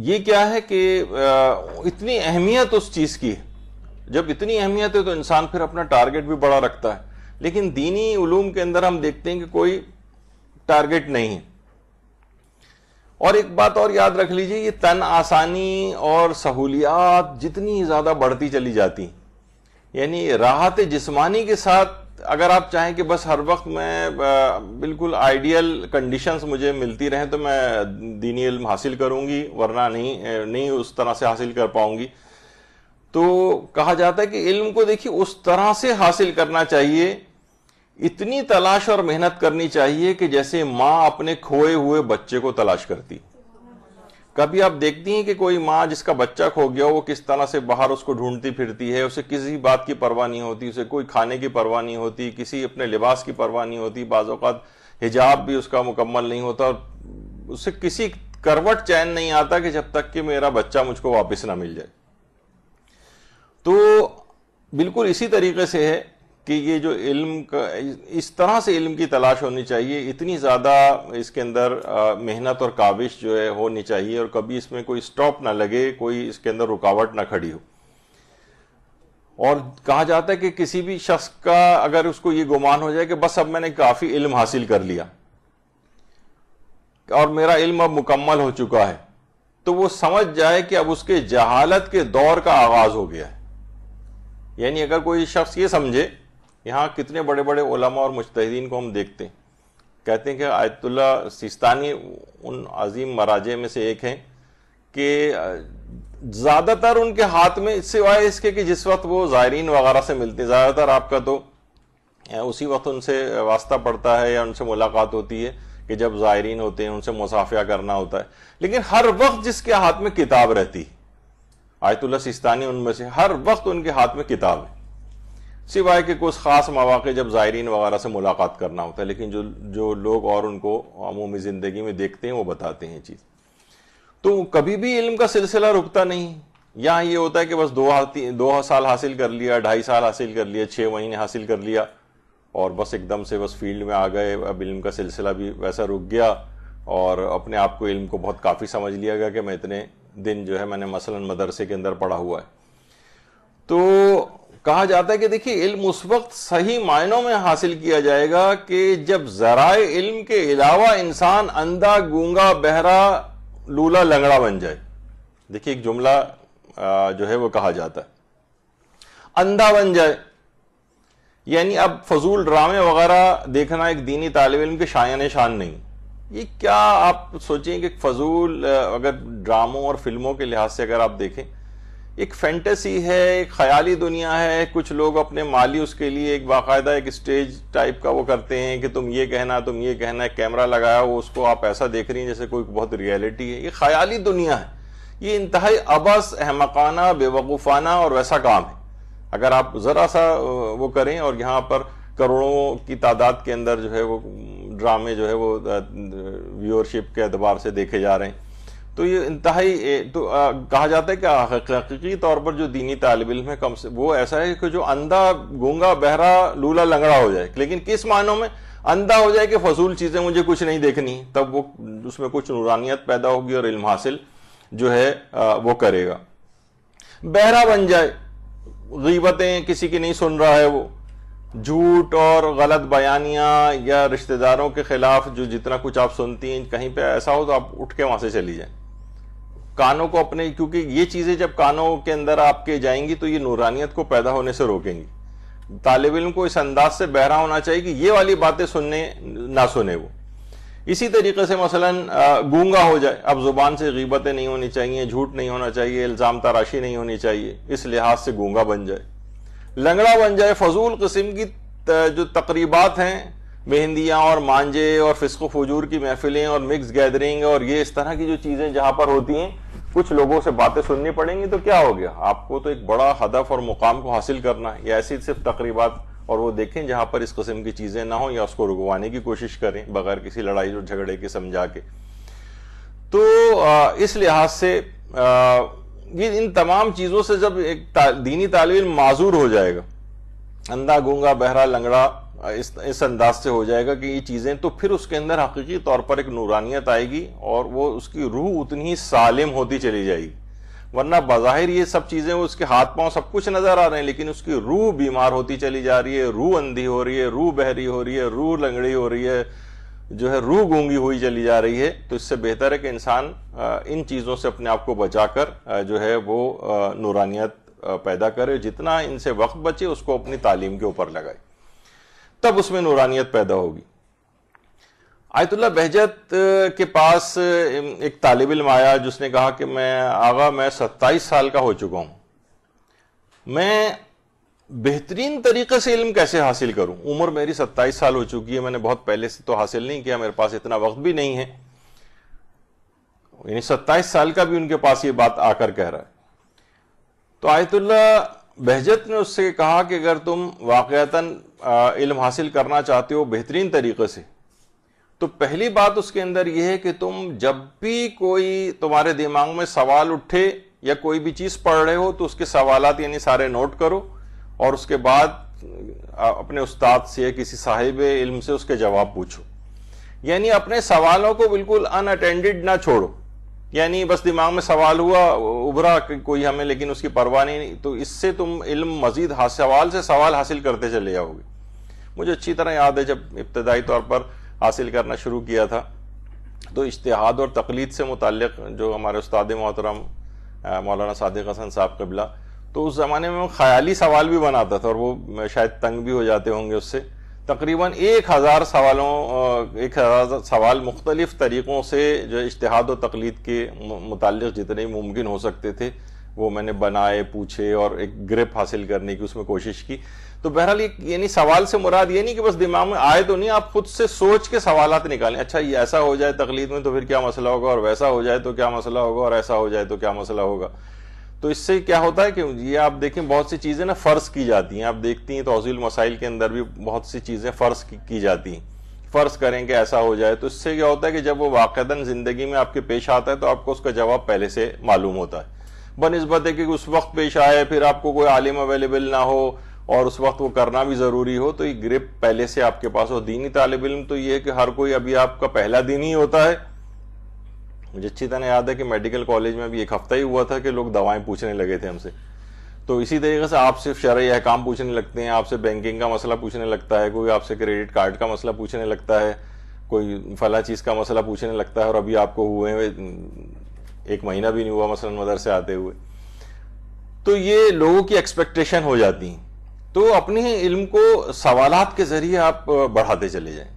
ये क्या है कि इतनी अहमियत उस चीज़ की है जब इतनी अहमियत है तो इंसान फिर अपना टारगेट भी बड़ा रखता है लेकिन दीनी उलूम के अंदर हम देखते हैं कि कोई टारगेट नहीं है और एक बात और याद रख लीजिए ये तन आसानी और सहूलियात जितनी ज़्यादा बढ़ती चली जाती यानी राहत जिस्मानी के साथ अगर आप चाहें कि बस हर वक्त मैं बिल्कुल आइडियल कंडीशंस मुझे मिलती रहें तो मैं दीनी इल्म हासिल करूंगी वरना नहीं नहीं उस तरह से हासिल कर पाऊंगी तो कहा जाता है कि इल्म को देखिए उस तरह से हासिल करना चाहिए इतनी तलाश और मेहनत करनी चाहिए कि जैसे माँ अपने खोए हुए बच्चे को तलाश करती कभी आप देखती हैं कि कोई माँ जिसका बच्चा खो गया वो किस तरह से बाहर उसको ढूंढती फिरती है उसे किसी बात की परवाह नहीं होती उसे कोई खाने की परवाह नहीं होती किसी अपने लिबास की परवाह नहीं होती बाज़ात हिजाब भी उसका मुकम्मल नहीं होता और उसे किसी करवट चैन नहीं आता कि जब तक कि मेरा बच्चा मुझको वापस ना मिल जाए तो बिल्कुल इसी तरीके से है कि ये जो इल्म का इस तरह से इल्म की तलाश होनी चाहिए इतनी ज़्यादा इसके अंदर मेहनत और काविश जो है होनी चाहिए और कभी इसमें कोई स्टॉप ना लगे कोई इसके अंदर रुकावट ना खड़ी हो और कहा जाता है कि किसी भी शख्स का अगर उसको ये गुमान हो जाए कि बस अब मैंने काफ़ी इल्म हासिल कर लिया और मेरा इल्म अब मुकम्मल हो चुका है तो वो समझ जाए कि अब उसके जहालत के दौर का आगाज़ हो गया है यानी अगर कोई शख्स ये समझे यहाँ कितने बड़े बड़े ओलमा और मुश्तिन को हम देखते हैं कहते हैं कि आयतुल्ला सिस्तानी उन अजीम मराजे में से एक हैं कि ज़्यादातर उनके हाथ में सिवाय इसके कि जिस वक्त वो ज़ायरीन वगैरह से मिलते हैं ज़्यादातर आपका तो उसी वक्त उनसे वास्ता पड़ता है या उनसे मुलाकात होती है कि जब ज़ायरीन होते हैं उनसे मुसाफिया करना होता है लेकिन हर वक्त जिसके हाथ में किताब रहती है आयतुल्ला सिस्तानी उनमें से हर वक्त उनके हाथ में किताब है सिवाय के कुछ खास मौाक़े जब ज़ायरीन वगैरह से मुलाकात करना होता है लेकिन जो जो लोग और उनको अमूमी ज़िंदगी में देखते हैं वो बताते हैं चीज़ तो कभी भी इल्म का सिलसिला रुकता नहीं यहाँ ये होता है कि बस दो दो साल हासिल कर लिया ढाई साल हासिल कर लिया छः महीने हासिल कर लिया और बस एकदम से बस फील्ड में आ गए अब इल्म का सिलसिला भी वैसा रुक गया और अपने आप को इल्म को बहुत काफ़ी समझ लिया गया कि मैं इतने दिन जो है मैंने मसलन मदरसे के अंदर पढ़ा हुआ है तो कहा जाता है कि देखिए इल्म उस वक्त सही मायनों में हासिल किया जाएगा कि जब जराए इल्म के अलावा इंसान अंधा गूंगा बहरा लूला लंगड़ा बन जाए देखिए एक जुमला जो है वो कहा जाता है अंधा बन जाए यानी अब फजूल ड्रामे वगैरह देखना एक दीनी तालब इल्म के शायन शान नहीं ये क्या आप सोचें कि फजूल अगर ड्रामों और फिल्मों के लिहाज से अगर आप देखें एक फैंटेसी है एक ख्याली दुनिया है कुछ लोग अपने माली उसके लिए एक बाकायदा एक स्टेज टाइप का वो करते हैं कि तुम ये कहना तुम ये कहना है कैमरा लगाया वो उसको आप ऐसा देख रही हैं जैसे कोई बहुत रियलिटी है ये ख्याली दुनिया है ये इंतहाई अबस अहमकाना बेवकूफ़ाना और वैसा काम है अगर आप ज़रा सा वो करें और यहाँ पर करोड़ों की तादाद के अंदर जो है वो ड्रामे जो है वो व्यूअरशिप के अतबार से देखे जा रहे हैं तो ये इंतहाई तो आ, कहा जाता है कि हकीकी तौर पर जो दीनी तालब इम है कम से वो ऐसा है कि जो अंधा गूंगा बहरा लूला लंगड़ा हो जाए लेकिन किस मानों में अंधा हो जाए कि फजूल चीज़ें मुझे कुछ नहीं देखनी तब वो उसमें कुछ नूरानियत पैदा होगी और इल्म हासिल जो है आ, वो करेगा बहरा बन जाए गीबतें किसी की नहीं सुन रहा है वो झूठ और गलत बयानियां या रिश्तेदारों के खिलाफ जो जितना कुछ आप सुनती हैं कहीं पे ऐसा हो तो आप उठ के वहां से चली जाए कानों को अपने क्योंकि ये चीज़ें जब कानों के अंदर आपके जाएंगी तो ये नूरानियत को पैदा होने से रोकेंगी तालब इम को इस अंदाज से बहरा होना चाहिए कि ये वाली बातें सुनने ना सुने वो इसी तरीके से मसलन गूंगा हो जाए अब ज़ुबान से गीबतें नहीं होनी चाहिए झूठ नहीं होना चाहिए इल्ज़ाम तराशी नहीं होनी चाहिए इस लिहाज से गूंगा बन जाए लंगड़ा बन जाए फजूल किस्म की जो तकरीबात हैं मेहंदियाँ और मांझे और फिसको फजूर की महफिलें और मिक्स गैदरिंग और ये इस तरह की जो चीज़ें जहाँ पर होती हैं कुछ लोगों से बातें सुननी पड़ेंगी तो क्या हो गया आपको तो एक बड़ा हदफ और मुकाम को हासिल करना है या ऐसी सिर्फ तकरीबात और वो देखें जहाँ पर इस कस्म की चीज़ें ना हो या उसको रुकवाने की कोशिश करें बगैर किसी लड़ाई और झगड़े के समझा के तो इस लिहाज से ये इन तमाम चीज़ों से जब एक ता, दीनी तालब माजूर हो जाएगा अंधा गूंगा बहरा लंगड़ा इस इस अंदाज से हो जाएगा कि ये चीज़ें तो फिर उसके अंदर हकीकी तौर पर एक नूरानियत आएगी और वो उसकी रूह उतनी ही सालिम होती चली जाएगी वरना बाहिर ये सब चीज़ें उसके हाथ पांव सब कुछ नज़र आ रहे हैं लेकिन उसकी रूह बीमार होती चली जा रही है रूह अंधी हो रही है रूह बहरी हो रही है रूह लंगड़ी हो रही है जो है रू गूंगी हुई चली जा रही है तो इससे बेहतर है कि इंसान इन चीज़ों से अपने आप को बचाकर जो है वो नूरानियत पैदा करे जितना इनसे वक्त बचे उसको अपनी तालीम के ऊपर लगाए तब उसमें नूरानियत पैदा होगी आयतुल्ला बहजत के पास एक तालब इम आया जिसने कहा कि मैं आगा मैं सत्ताईस साल का हो चुका हूँ मैं बेहतरीन तरीके से इल्म कैसे हासिल करूं उम्र मेरी सत्ताईस साल हो चुकी है मैंने बहुत पहले से तो हासिल नहीं किया मेरे पास इतना वक्त भी नहीं है यानी सत्ताईस साल का भी उनके पास ये बात आकर कह रहा है तो आयतुल्ला बहजत ने उससे कहा कि अगर तुम वाक़ता इल्म हासिल करना चाहते हो बेहतरीन तरीके से तो पहली बात उसके अंदर यह है कि तुम जब भी कोई तुम्हारे दिमाग में सवाल उठे या कोई भी चीज़ पढ़ रहे हो तो उसके सवालत यानी सारे नोट करो और उसके बाद अपने उस्ताद से किसी साहिब इल्म से उसके जवाब पूछो यानी अपने सवालों को बिल्कुल अनअटेंडेड ना छोड़ो यानी बस दिमाग में सवाल हुआ उभरा कोई हमें लेकिन उसकी परवाह नहीं तो इससे तुम इल्म मजीद सवाल से सवाल हासिल करते चले जाओगे मुझे अच्छी तरह याद है जब इब्तदाई तौर पर हासिल करना शुरू किया था तो इश्तहाद और तकलीद से मुतक जो हमारे उस्ताद मोहतरम मौलाना सादिक हसन साहब कबिला तो उस ज़माने में ख्याली सवाल भी बनाता था और वो शायद तंग भी हो जाते होंगे उससे तकरीबन एक हज़ार सवालों एक हज़ार सवाल मुख्तलिफ तरीक़ों से जो इश्तहाद और तकलीद के मुतल जितने मुमकिन हो सकते थे वो मैंने बनाए पूछे और एक ग्रिप हासिल करने की उसमें कोशिश की तो बहरहाल ये यानी सवाल से मुराद ये नहीं कि बस दिमाग में आए तो नहीं आप खुद से सोच के सवाल निकालें अच्छा ये ऐसा हो जाए तकलीद में तो फिर क्या मसला होगा और वैसा हो जाए तो क्या मसला होगा और ऐसा हो जाए तो क्या मसला होगा तो इससे क्या होता है कि ये आप देखें बहुत सी चीज़ें ना फ़र्ज की जाती हैं आप देखती हैं तोजील मसाइल के अंदर भी बहुत सी चीज़ें फ़र्ज की, की जाती हैं फ़र्ज़ करें कि ऐसा हो जाए तो इससे क्या होता है कि जब वो वाक़ता ज़िंदगी में आपके पेश आता है तो आपको उसका जवाब पहले से मालूम होता है बनस्बत है कि उस वक्त पेश आए फिर आपको कोई आलिम अवेलेबल ना हो और उस वक्त वो करना भी ज़रूरी हो तो ये ग्रिप पहले से आपके पास हो दीनी तालब इम तो ये है कि हर कोई अभी आपका पहला दिन ही होता है मुझे अच्छी तरह याद है कि मेडिकल कॉलेज में अभी एक हफ्ता ही हुआ था कि लोग दवाएं पूछने लगे थे हमसे तो इसी तरीके से आप सिर्फ शरा अहकाम पूछने लगते हैं आपसे बैंकिंग का मसला पूछने लगता है कोई आपसे क्रेडिट कार्ड का मसला पूछने लगता है कोई फला चीज़ का मसला पूछने लगता है और अभी आपको हुए एक महीना भी नहीं हुआ मसलन मदरसे आते हुए तो ये लोगों की एक्सपेक्टेशन हो जाती हैं तो अपने इल्म को सवालात के ज़रिए आप बढ़ाते चले जाएं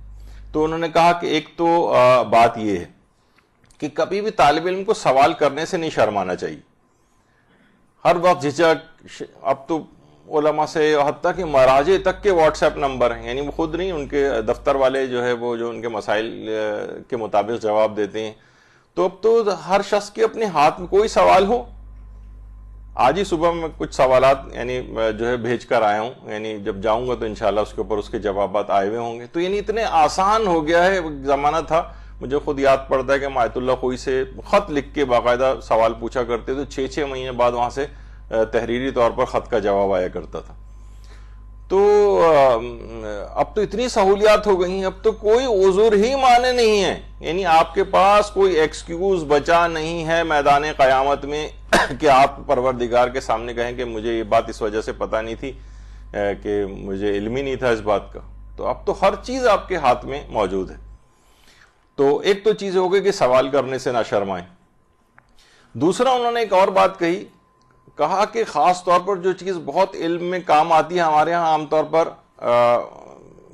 तो उन्होंने कहा कि एक तो बात ये है कि कभी भी तालब इम को सवाल करने से नहीं शर्माना चाहिए हर वक्त झिझक अब तो ओलमा से हती कि महाराजे तक के व्हाट्सएप नंबर हैं यानी वो खुद नहीं उनके दफ्तर वाले जो है वो जो उनके मसाइल के मुताबिक जवाब देते हैं तो अब तो हर शख्स के अपने हाथ में कोई सवाल हो आज ही सुबह मैं कुछ सवाल यानी जो है भेज कर आया हूँ यानी जब जाऊँगा तो इनशाला उसके ऊपर उसके जवाब आए हुए होंगे तो यानी इतने आसान हो गया है ज़माना था मुझे खुद याद पड़ता है कि हम आयतुल्ला कोई से ख़त लिख के बाकायदा सवाल पूछा करते तो छः छः महीने बाद वहाँ से तहरीरी तौर पर ख़त का जवाब आया करता था तो अब तो इतनी सहूलियात हो गई हैं अब तो कोई उजुर ही माने नहीं है यानी आपके पास कोई एक्सक्यूज़ बचा नहीं है मैदान क़यामत में कि आप परवरदिगार के सामने कहें कि मुझे ये बात इस वजह से पता नहीं थी कि मुझे इल्म ही नहीं था इस बात का तो अब तो हर चीज़ आपके हाथ में मौजूद है तो एक तो चीज हो गई कि सवाल करने से ना शर्माएं दूसरा उन्होंने एक और बात कही कहा कि खास तौर पर जो चीज बहुत इल्म में काम आती है हमारे यहां आमतौर पर आ,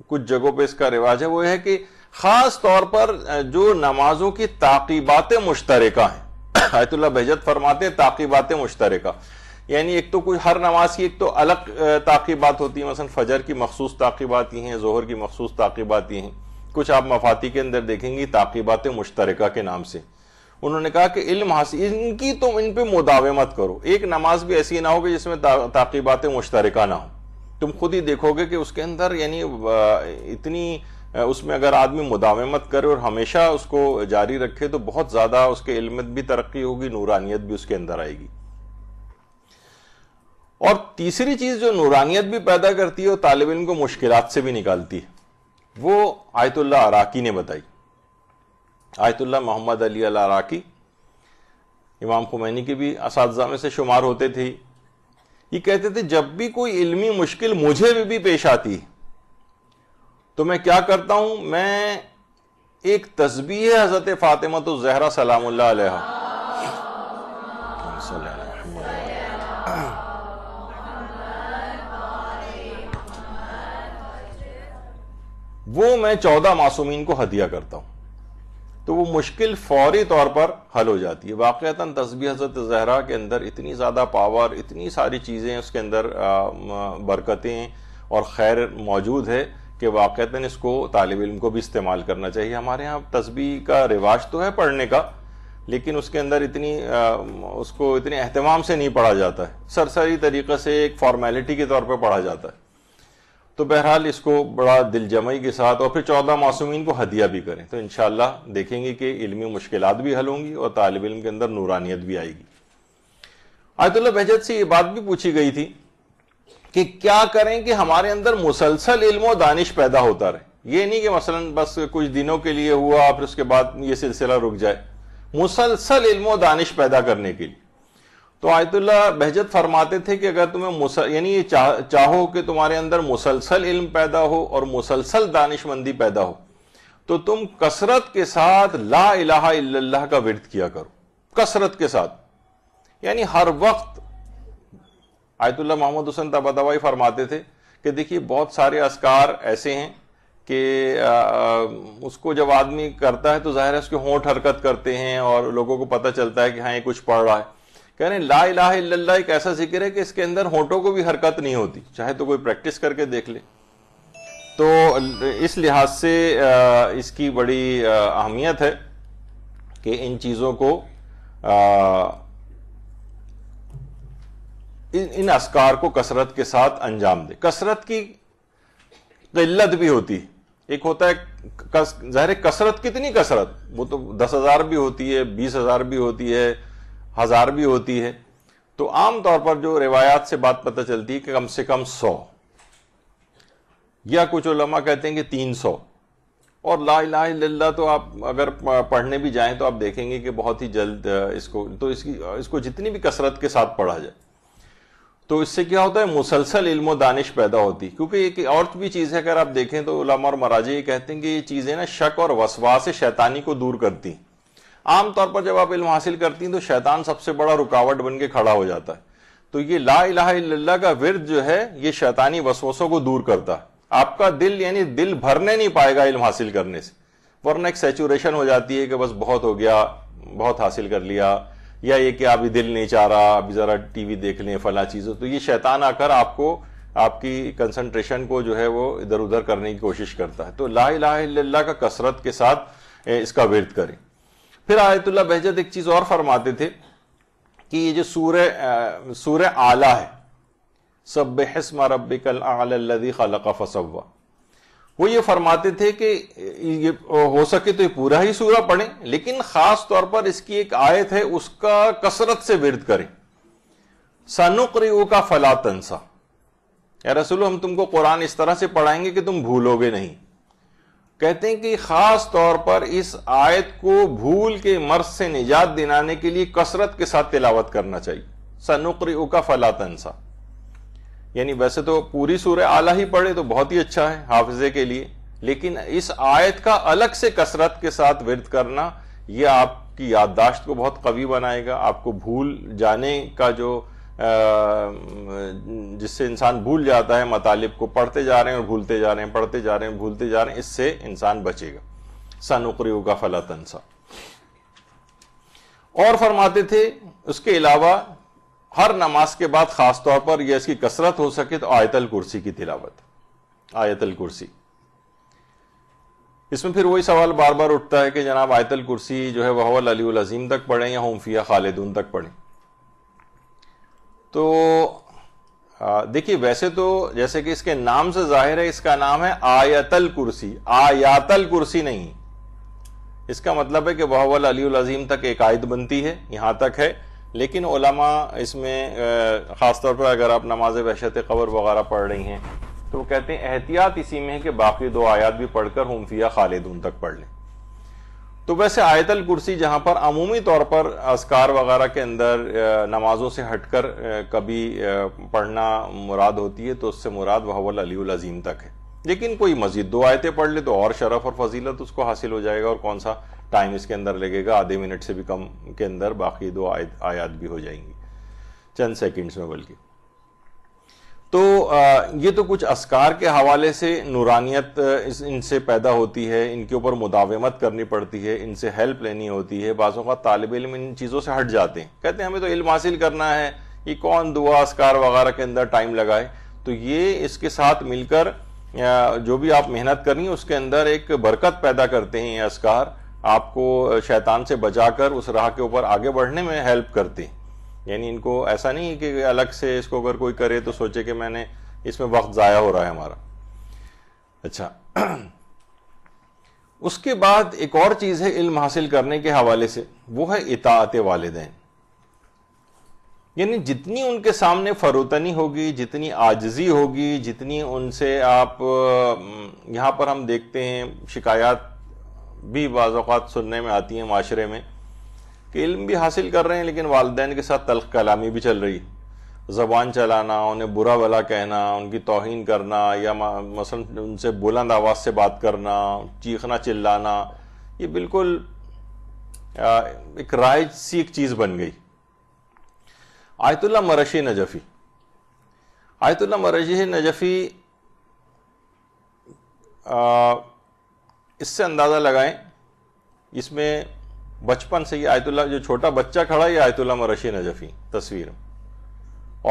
कुछ जगहों पे इसका रिवाज है वो है कि खास तौर पर जो नमाजों की ताकीबात मुश्तरका हैं आयतुल्ला बेजत फरमाते हैं ताकीबात मुश्तरका यानी एक तो कुछ हर नमाज की एक तो अलग ताकीबात होती है मसलन फजर की मखसूस ताकीबात ही हैं जोहर की मखसूस ताकीबात ही हैं कुछ आप मफाती के अंदर देखेंगी ताकिबात मुश्तरका के नाम से उन्होंने कहा कि इल्म इनकी तुम इन पर मत करो एक नमाज भी ऐसी ना हो कि जिसमें ताकीबात मुश्तरका ना हो तुम खुद ही देखोगे कि उसके अंदर यानी इतनी उसमें अगर आदमी मुदावे मत करे और हमेशा उसको जारी रखे तो बहुत ज़्यादा उसके इल्म भी तरक्की होगी नूरानियत भी उसके अंदर आएगी और तीसरी चीज़ जो नूरानियत भी पैदा करती है वो तालब इल्म को मुश्किल से भी निकालती है वो आयतुल्ला अराकी ने बताई Ayatollah Mohammad Ali Al Araki Imam Khomeini के भी इस में से शुमार होते थे ये कहते थे जब भी कोई इल्मी मुश्किल मुझे भी, भी पेश आती तो मैं क्या करता हूं मैं एक तस्बी है हजरत फातिमा तो जहरा सलाम वो मैं चौदह मासूमीन को हदिया करता हूं तो वो मुश्किल फौरी तौर पर हल हो जाती है वाक़ता तस्बी हजरत जहरा के अंदर इतनी ज़्यादा पावर इतनी सारी चीज़ें उसके अंदर बरकतें और खैर मौजूद है कि वाक़ता इसको तालब इम को भी इस्तेमाल करना चाहिए हमारे यहाँ तस्बी का रिवाज तो है पढ़ने का लेकिन उसके अंदर इतनी आ, उसको इतने अहतमाम से नहीं पढ़ा जाता है सरसरी तरीक़े से एक फॉर्मेलिटी के तौर पर पढ़ा जाता है तो बहरहाल इसको बड़ा दिलजमई के साथ और फिर चौदह मासूमिन को हदिया भी करें तो इनशाला देखेंगे कि इलमी मुश्किल भी हल होंगी और तालब इम के अंदर नूरानियत भी आएगी आयतुल्ला बहजत से ये बात भी पूछी गई थी कि क्या करें कि हमारे अंदर मुसलसल इल्म और दानिश पैदा होता रहे ये नहीं कि मसलन बस कुछ दिनों के लिए हुआ फिर उसके बाद ये सिलसिला रुक जाए मुसलसल इल्म और दानिश पैदा करने के लिए तो आयतुल्ला बहजत फरमाते थे कि अगर तुम्हें मुसल यानी ये चा, चाहो कि तुम्हारे अंदर मुसलसल इल्म पैदा हो और मुसलसल दानिशमंदी पैदा हो तो तुम कसरत के साथ ला इलाहा इल्लल्लाह का विरत किया करो कसरत के साथ यानी हर वक्त आयतुल्ला मोहम्मद हुसैन तबादवाई फरमाते थे कि देखिए बहुत सारे असकार ऐसे हैं कि उसको जब आदमी करता है तो जाहिर है उसके होंठ हरकत करते हैं और लोगों को पता चलता है कि हाँ ये कुछ पढ़ रहा है कह रहे हैं ला इला एक ऐसा जिक्र है कि इसके अंदर होठों को भी हरकत नहीं होती चाहे तो कोई प्रैक्टिस करके देख ले तो इस लिहाज से इसकी बड़ी अहमियत है कि इन चीज़ों को इन असकार को कसरत के साथ अंजाम दे कसरत की किल्लत भी होती है एक होता है कस, ज़ाहिर कसरत कितनी कसरत वो तो दस हज़ार भी होती है बीस हज़ार भी होती है हजार भी होती है तो आमतौर पर जो रिवायात से बात पता चलती है कि कम से कम सौ या कुछ उलमा कहते हैं कि तीन सौ और ला लाला तो आप अगर पढ़ने भी जाएं तो आप देखेंगे कि बहुत ही जल्द इसको तो इसकी इसको जितनी भी कसरत के साथ पढ़ा जाए तो इससे क्या होता है मुसलसल इल्म दानिश पैदा होती है क्योंकि एक और भी चीज़ है अगर आप देखें तो उलमा और मराजे ये कहते हैं कि ये चीज़ें ना शक और वसवा से शैतानी को दूर करती हैं आमतौर पर जब आप इल्म हासिल करती हैं तो शैतान सबसे बड़ा रुकावट बन के खड़ा हो जाता है तो ये ला इला का विरद जो है ये शैतानी वसवसों को दूर करता है आपका दिल यानी दिल भरने नहीं पाएगा इल्म हासिल करने से वरना एक सेचुरेशन हो जाती है कि बस बहुत हो गया बहुत हासिल कर लिया या ये कि अभी दिल नहीं चाह रहा अभी ज़रा टीवी देख लें फला चीज़ों तो ये शैतान आकर आपको आपकी कंसंट्रेशन को जो है वो इधर उधर करने की कोशिश करता है तो ला इला का कसरत के साथ इसका विरद करें फिर आयतुल्ला बहजत एक चीज और फरमाते थे कि ये जो सूर सूर आला है सब हस्म रबिकल आलदी खलका फसवा वो ये फरमाते थे कि ये हो सके तो ये पूरा ही सूरा पढ़े लेकिन खास तौर पर इसकी एक आयत है उसका कसरत से विरद करें सनुक्रियो का फला तनसा या रसुल हम तुमको कुरान इस तरह से पढ़ाएंगे कि तुम भूलोगे नहीं कहते हैं कि खास तौर पर इस आयत को भूल के मर्ज से निजात दिलाने के लिए कसरत के साथ तिलावत करना चाहिए सनुक्री उका फला यानी वैसे तो पूरी सूर्य आला ही पढ़े तो बहुत ही अच्छा है हाफिजे के लिए लेकिन इस आयत का अलग से कसरत के साथ विरत करना यह आपकी याददाश्त को बहुत कवि बनाएगा आपको भूल जाने का जो जिससे इंसान भूल जाता है मतलब को पढ़ते जा रहे हैं और भूलते जा रहे हैं पढ़ते जा रहे हैं भूलते जा रहे हैं इससे इंसान बचेगा सनुकरी का फला तनसा और फरमाते थे उसके अलावा हर नमाज के बाद खास तौर पर यह इसकी कसरत हो सके तो आयतल कुर्सी की तिलावत आयतल कुर्सी इसमें फिर वही सवाल बार बार उठता है कि जनाब आयतल कुर्सी जो है वह अलीम तक पढ़ें या हमफिया खालिदून तक पढ़ें तो देखिए वैसे तो जैसे कि इसके नाम से जाहिर है इसका नाम है आयतल कुर्सी आयातल कुर्सी नहीं इसका मतलब है कि बहुवल अली अजीम तक एक आयत बनती है यहाँ तक है लेकिन ओलामा इसमें ख़ासतौर पर अगर आप नमाज वहशत खबर वगैरह पढ़ रही हैं तो कहते हैं एहतियात इसी में है कि बाकी दो आयात भी पढ़कर हम फिया खालिदून तक पढ़ लें तो वैसे आयतल कुर्सी जहाँ पर अमूमी तौर पर असकार वगैरह के अंदर नमाजों से हटकर कभी पढ़ना मुराद होती है तो उससे मुराद वहवल अलीउल अजीम तक है लेकिन कोई मजीद दो आयतें पढ़ ले तो और शरफ और फजीलत उसको हासिल हो जाएगा और कौन सा टाइम इसके अंदर लगेगा आधे मिनट से भी कम के अंदर बाकी दो आयत आयात भी हो जाएंगी चंद सेकंड्स में बल्कि तो ये तो कुछ असकार के हवाले से नूरानियत इनसे पैदा होती है इनके ऊपर मुदावमत करनी पड़ती है इनसे हेल्प लेनी होती है बाज़ों का तालब इलम इन चीज़ों से हट जाते हैं कहते हैं हमें तो इल्म हासिल करना है कि कौन दुआ असकार वगैरह के अंदर टाइम लगाए तो ये इसके साथ मिलकर जो भी आप मेहनत करनी है उसके अंदर एक बरकत पैदा करते हैं ये असकार आपको शैतान से कर उस राह के ऊपर आगे बढ़ने में हेल्प करते हैं यानी इनको ऐसा नहीं है कि अलग से इसको अगर कोई करे तो सोचे कि मैंने इसमें वक्त ज़ाया हो रहा है हमारा अच्छा उसके बाद एक और चीज़ है इल्म हासिल करने के हवाले से वो है इतात वालदेन यानी जितनी उनके सामने फरोतनी होगी जितनी आजजी होगी जितनी उनसे आप यहाँ पर हम देखते हैं शिकायत भी बाज़ात सुनने में आती हैं माशरे में कि इल्म भी हासिल कर रहे हैं लेकिन वालदेन के साथ तलख कलामी भी चल रही ज़बान चलाना उन्हें बुरा भला कहना उनकी तोहन करना या मसलन उनसे बुलंद आवाज़ से बात करना चीखना चिल्लाना ये बिल्कुल एक राइज सी एक चीज़ बन गई Ayatollah Marashi Najafi Ayatollah Marashi Najafi इससे अंदाज़ा लगाएं इसमें बचपन से ये आयतुल्ला जो छोटा बच्चा खड़ा है ये आयतुल्ला मरशी नजफी तस्वीर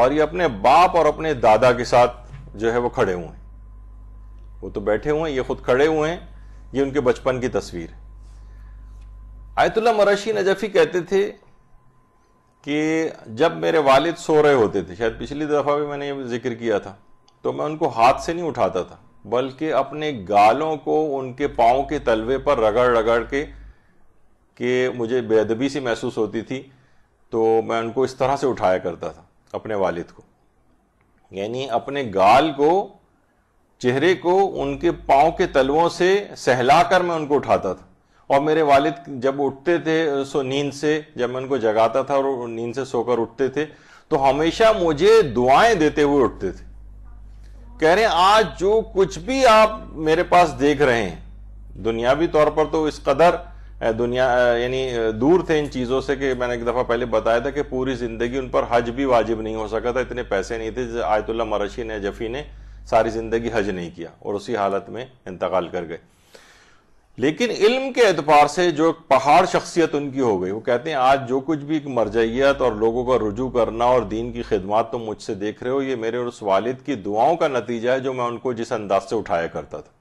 और ये अपने बाप और अपने दादा के साथ जो है वो खड़े हुए हैं वो तो बैठे हुए हैं ये खुद खड़े हुए हैं ये उनके बचपन की तस्वीर आयतुल्ला मरशी नजफी कहते थे कि जब मेरे वालिद सो रहे होते थे शायद पिछली दफ़ा भी मैंने ये जिक्र किया था तो मैं उनको हाथ से नहीं उठाता था बल्कि अपने गालों को उनके पाँव के तलवे पर रगड़ रगड़ के कि मुझे बेअदबी सी महसूस होती थी तो मैं उनको इस तरह से उठाया करता था अपने वालिद को यानी अपने गाल को चेहरे को उनके पाँव के तलवों से सहला कर मैं उनको उठाता था और मेरे वालिद जब उठते थे सो नींद से जब मैं उनको जगाता था और नींद से सोकर उठते थे तो हमेशा मुझे दुआएं देते हुए उठते थे कह रहे हैं आज जो कुछ भी आप मेरे पास देख रहे हैं दुनियावी तौर पर तो इस कदर दुनिया यानी दूर थे इन चीज़ों से कि मैंने एक दफ़ा पहले बताया था कि पूरी ज़िंदगी उन पर हज भी वाजिब नहीं हो सका था इतने पैसे नहीं थे आयतुल्ला मरशी ने जफ़ी ने सारी ज़िंदगी हज नहीं किया और उसी हालत में इंतकाल कर गए लेकिन इल्म के एतबार से जो एक पहाड़ शख्सियत उनकी हो गई वो कहते हैं आज जो कुछ भी एक मरजैत और लोगों का रुजू करना और दीन की खिदमत तुम तो मुझसे देख रहे हो ये मेरे और उस वालिद की दुआओं का नतीजा है जो मैं उनको जिस अंदाज से उठाया करता था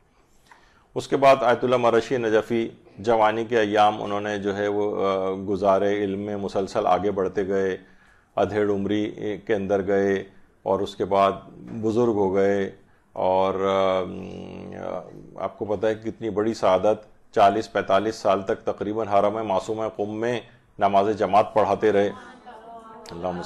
उसके बाद आयतुल्ला मरशी नजफ़ी जवानी के अयाम उन्होंने जो है वो गुजारे इल्म में मुसलसल आगे बढ़ते गए अधेड़ उम्री के अंदर गए और उसके बाद बुज़ुर्ग हो गए और आपको पता है कितनी बड़ी सदत 40-45 साल तक तकरीबन हरम मासूम कुम में नमाज जमात पढ़ाते रहे अल्लाह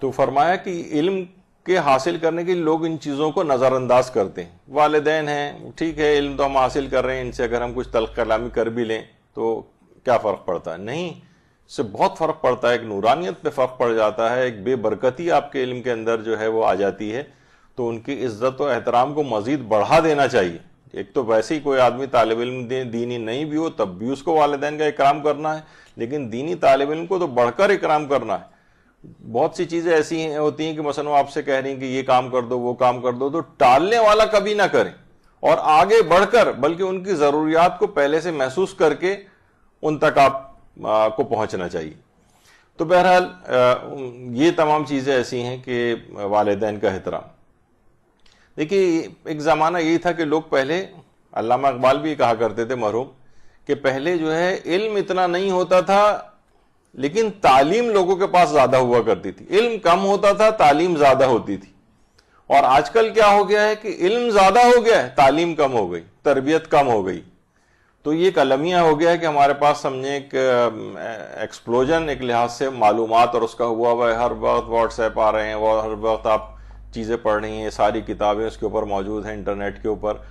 तो फरमाया कि इल्म के हासिल करने के लिए लोग इन चीज़ों को नज़रअंदाज करते हैं वालदेन हैं ठीक है इल्म तो हम हासिल कर रहे हैं इनसे अगर हम कुछ तल कलामी कर भी लें तो क्या फ़र्क पड़ता है नहीं से बहुत फ़र्क पड़ता है एक नूरानियत पे फ़र्क पड़ जाता है एक बेबरकती आपके इल्म के अंदर जो है वो आ जाती है तो उनकी इज्जत और एहतराम को मज़ीद बढ़ा देना चाहिए एक तो वैसे ही कोई आदमी तालब इल्म दीनी नहीं भी हो तब भी उसको वालदेन का इकराम करना है लेकिन दीनी तालब इल्म को तो बढ़कर इकराम करना है बहुत सी चीजें ऐसी हैं, होती हैं कि मसलन आपसे कह रही हैं कि ये काम कर दो वो काम कर दो तो टालने वाला कभी ना करें और आगे बढ़कर बल्कि उनकी ज़रूरियात को पहले से महसूस करके उन तक आप आ, को पहुंचना चाहिए तो बहरहाल ये तमाम चीज़ें ऐसी हैं कि वालदेन का एहतराम देखिए एक ज़माना यही था कि लोग पहले अल्लामा इकबाल भी कहा करते थे मरहूम कि पहले जो है इल्म इतना नहीं होता था लेकिन तालीम लोगों के पास ज्यादा हुआ करती थी इल्म कम होता था तालीम ज्यादा होती थी और आजकल क्या हो गया है कि इल्म ज्यादा हो गया है तालीम कम हो गई तरबियत कम हो गई तो ये कलमिया हो गया है कि हमारे पास समझे एक एक्सप्लोजन एक लिहाज से मालूम और उसका हुआ हुआ है हर वक्त व्हाट्सएप आ रहे हैं वो हर वक्त आप चीज़ें पढ़ रही हैं सारी किताबें उसके ऊपर मौजूद हैं इंटरनेट के ऊपर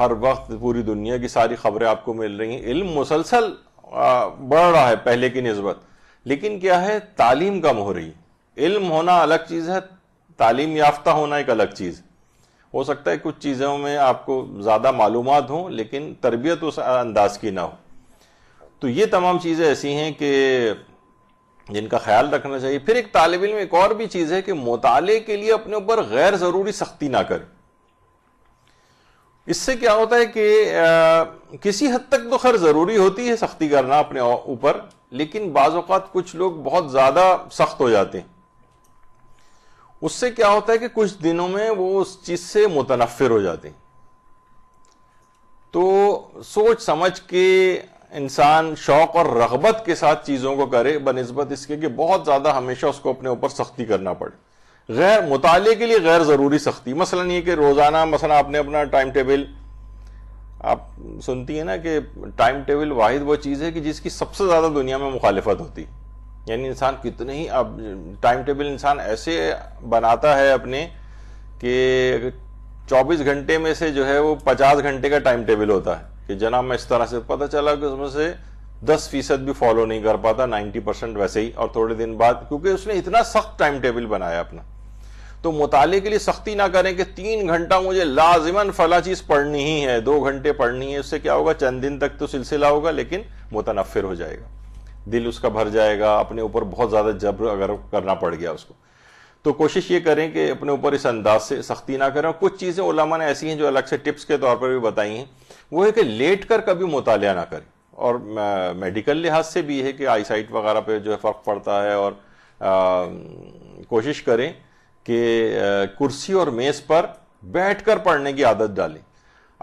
हर वक्त पूरी दुनिया की सारी खबरें आपको मिल रही हैं इल्म मुसलसल बढ़ रहा है पहले की नस्बत लेकिन क्या है तालीम कम हो रही इल्म होना अलग चीज़ है तालीम याफ्ता होना एक अलग चीज़ हो सकता है कुछ चीज़ों में आपको ज़्यादा मालूम हो लेकिन तरबियत उस अंदाज की ना हो तो ये तमाम चीज़ें ऐसी हैं कि जिनका ख्याल रखना चाहिए फिर एक तालब इम एक और भी चीज़ है कि मुताले के लिए अपने ऊपर गैर ज़रूरी सख्ती ना करें इससे क्या होता है कि आ, किसी हद तक तो खैर ज़रूरी होती है सख्ती करना अपने ऊपर लेकिन बाज़ात कुछ लोग बहुत ज़्यादा सख्त हो जाते हैं उससे क्या होता है कि कुछ दिनों में वो उस चीज़ से मुतनफिर हो जाते हैं तो सोच समझ के इंसान शौक और रगबत के साथ चीज़ों को करे बनस्बत इसके कि बहुत ज़्यादा हमेशा उसको अपने ऊपर सख्ती करना पड़े गैर मुताले के लिए गैर ज़रूरी सख्ती मसलन ये कि रोज़ाना मसलन आपने अपना टाइम टेबल आप सुनती है ना कि टाइम टेबल वाहिद वो चीज़ है कि जिसकी सबसे ज़्यादा दुनिया में मुखालफत होती यानी इंसान कितने ही अब टाइम टेबल इंसान ऐसे बनाता है अपने कि 24 घंटे में से जो है वो 50 घंटे का टाइम टेबल होता है कि जनाब मैं इस तरह से पता चला कि उसमें से 10 फीसद भी फॉलो नहीं कर पाता 90 परसेंट वैसे ही और थोड़े दिन बाद क्योंकि उसने इतना सख्त टाइम टेबल बनाया अपना तो मुताले के लिए सख्ती ना करें कि तीन घंटा मुझे लाजमन फला चीज़ पढ़नी ही है दो घंटे पढ़नी है उससे क्या होगा चंद दिन तक तो सिलसिला होगा लेकिन मुतनफ़िर हो जाएगा दिल उसका भर जाएगा अपने ऊपर बहुत ज़्यादा जबर अगर करना पड़ गया उसको तो कोशिश ये करें कि अपने ऊपर इस अंदाज से सख्ती ना करें कुछ चीज़ें ओलामा ने ऐसी हैं जो अलग से टिप्स के तौर पर भी बताई हैं वो है कि लेट कर कभी मुताल ना करें और मेडिकल लिहाज से भी है कि आईसाइट वगैरह पे जो है फ़र्क पड़ता है और आ, कोशिश करें कि कुर्सी और मेज पर बैठकर पढ़ने की आदत डालें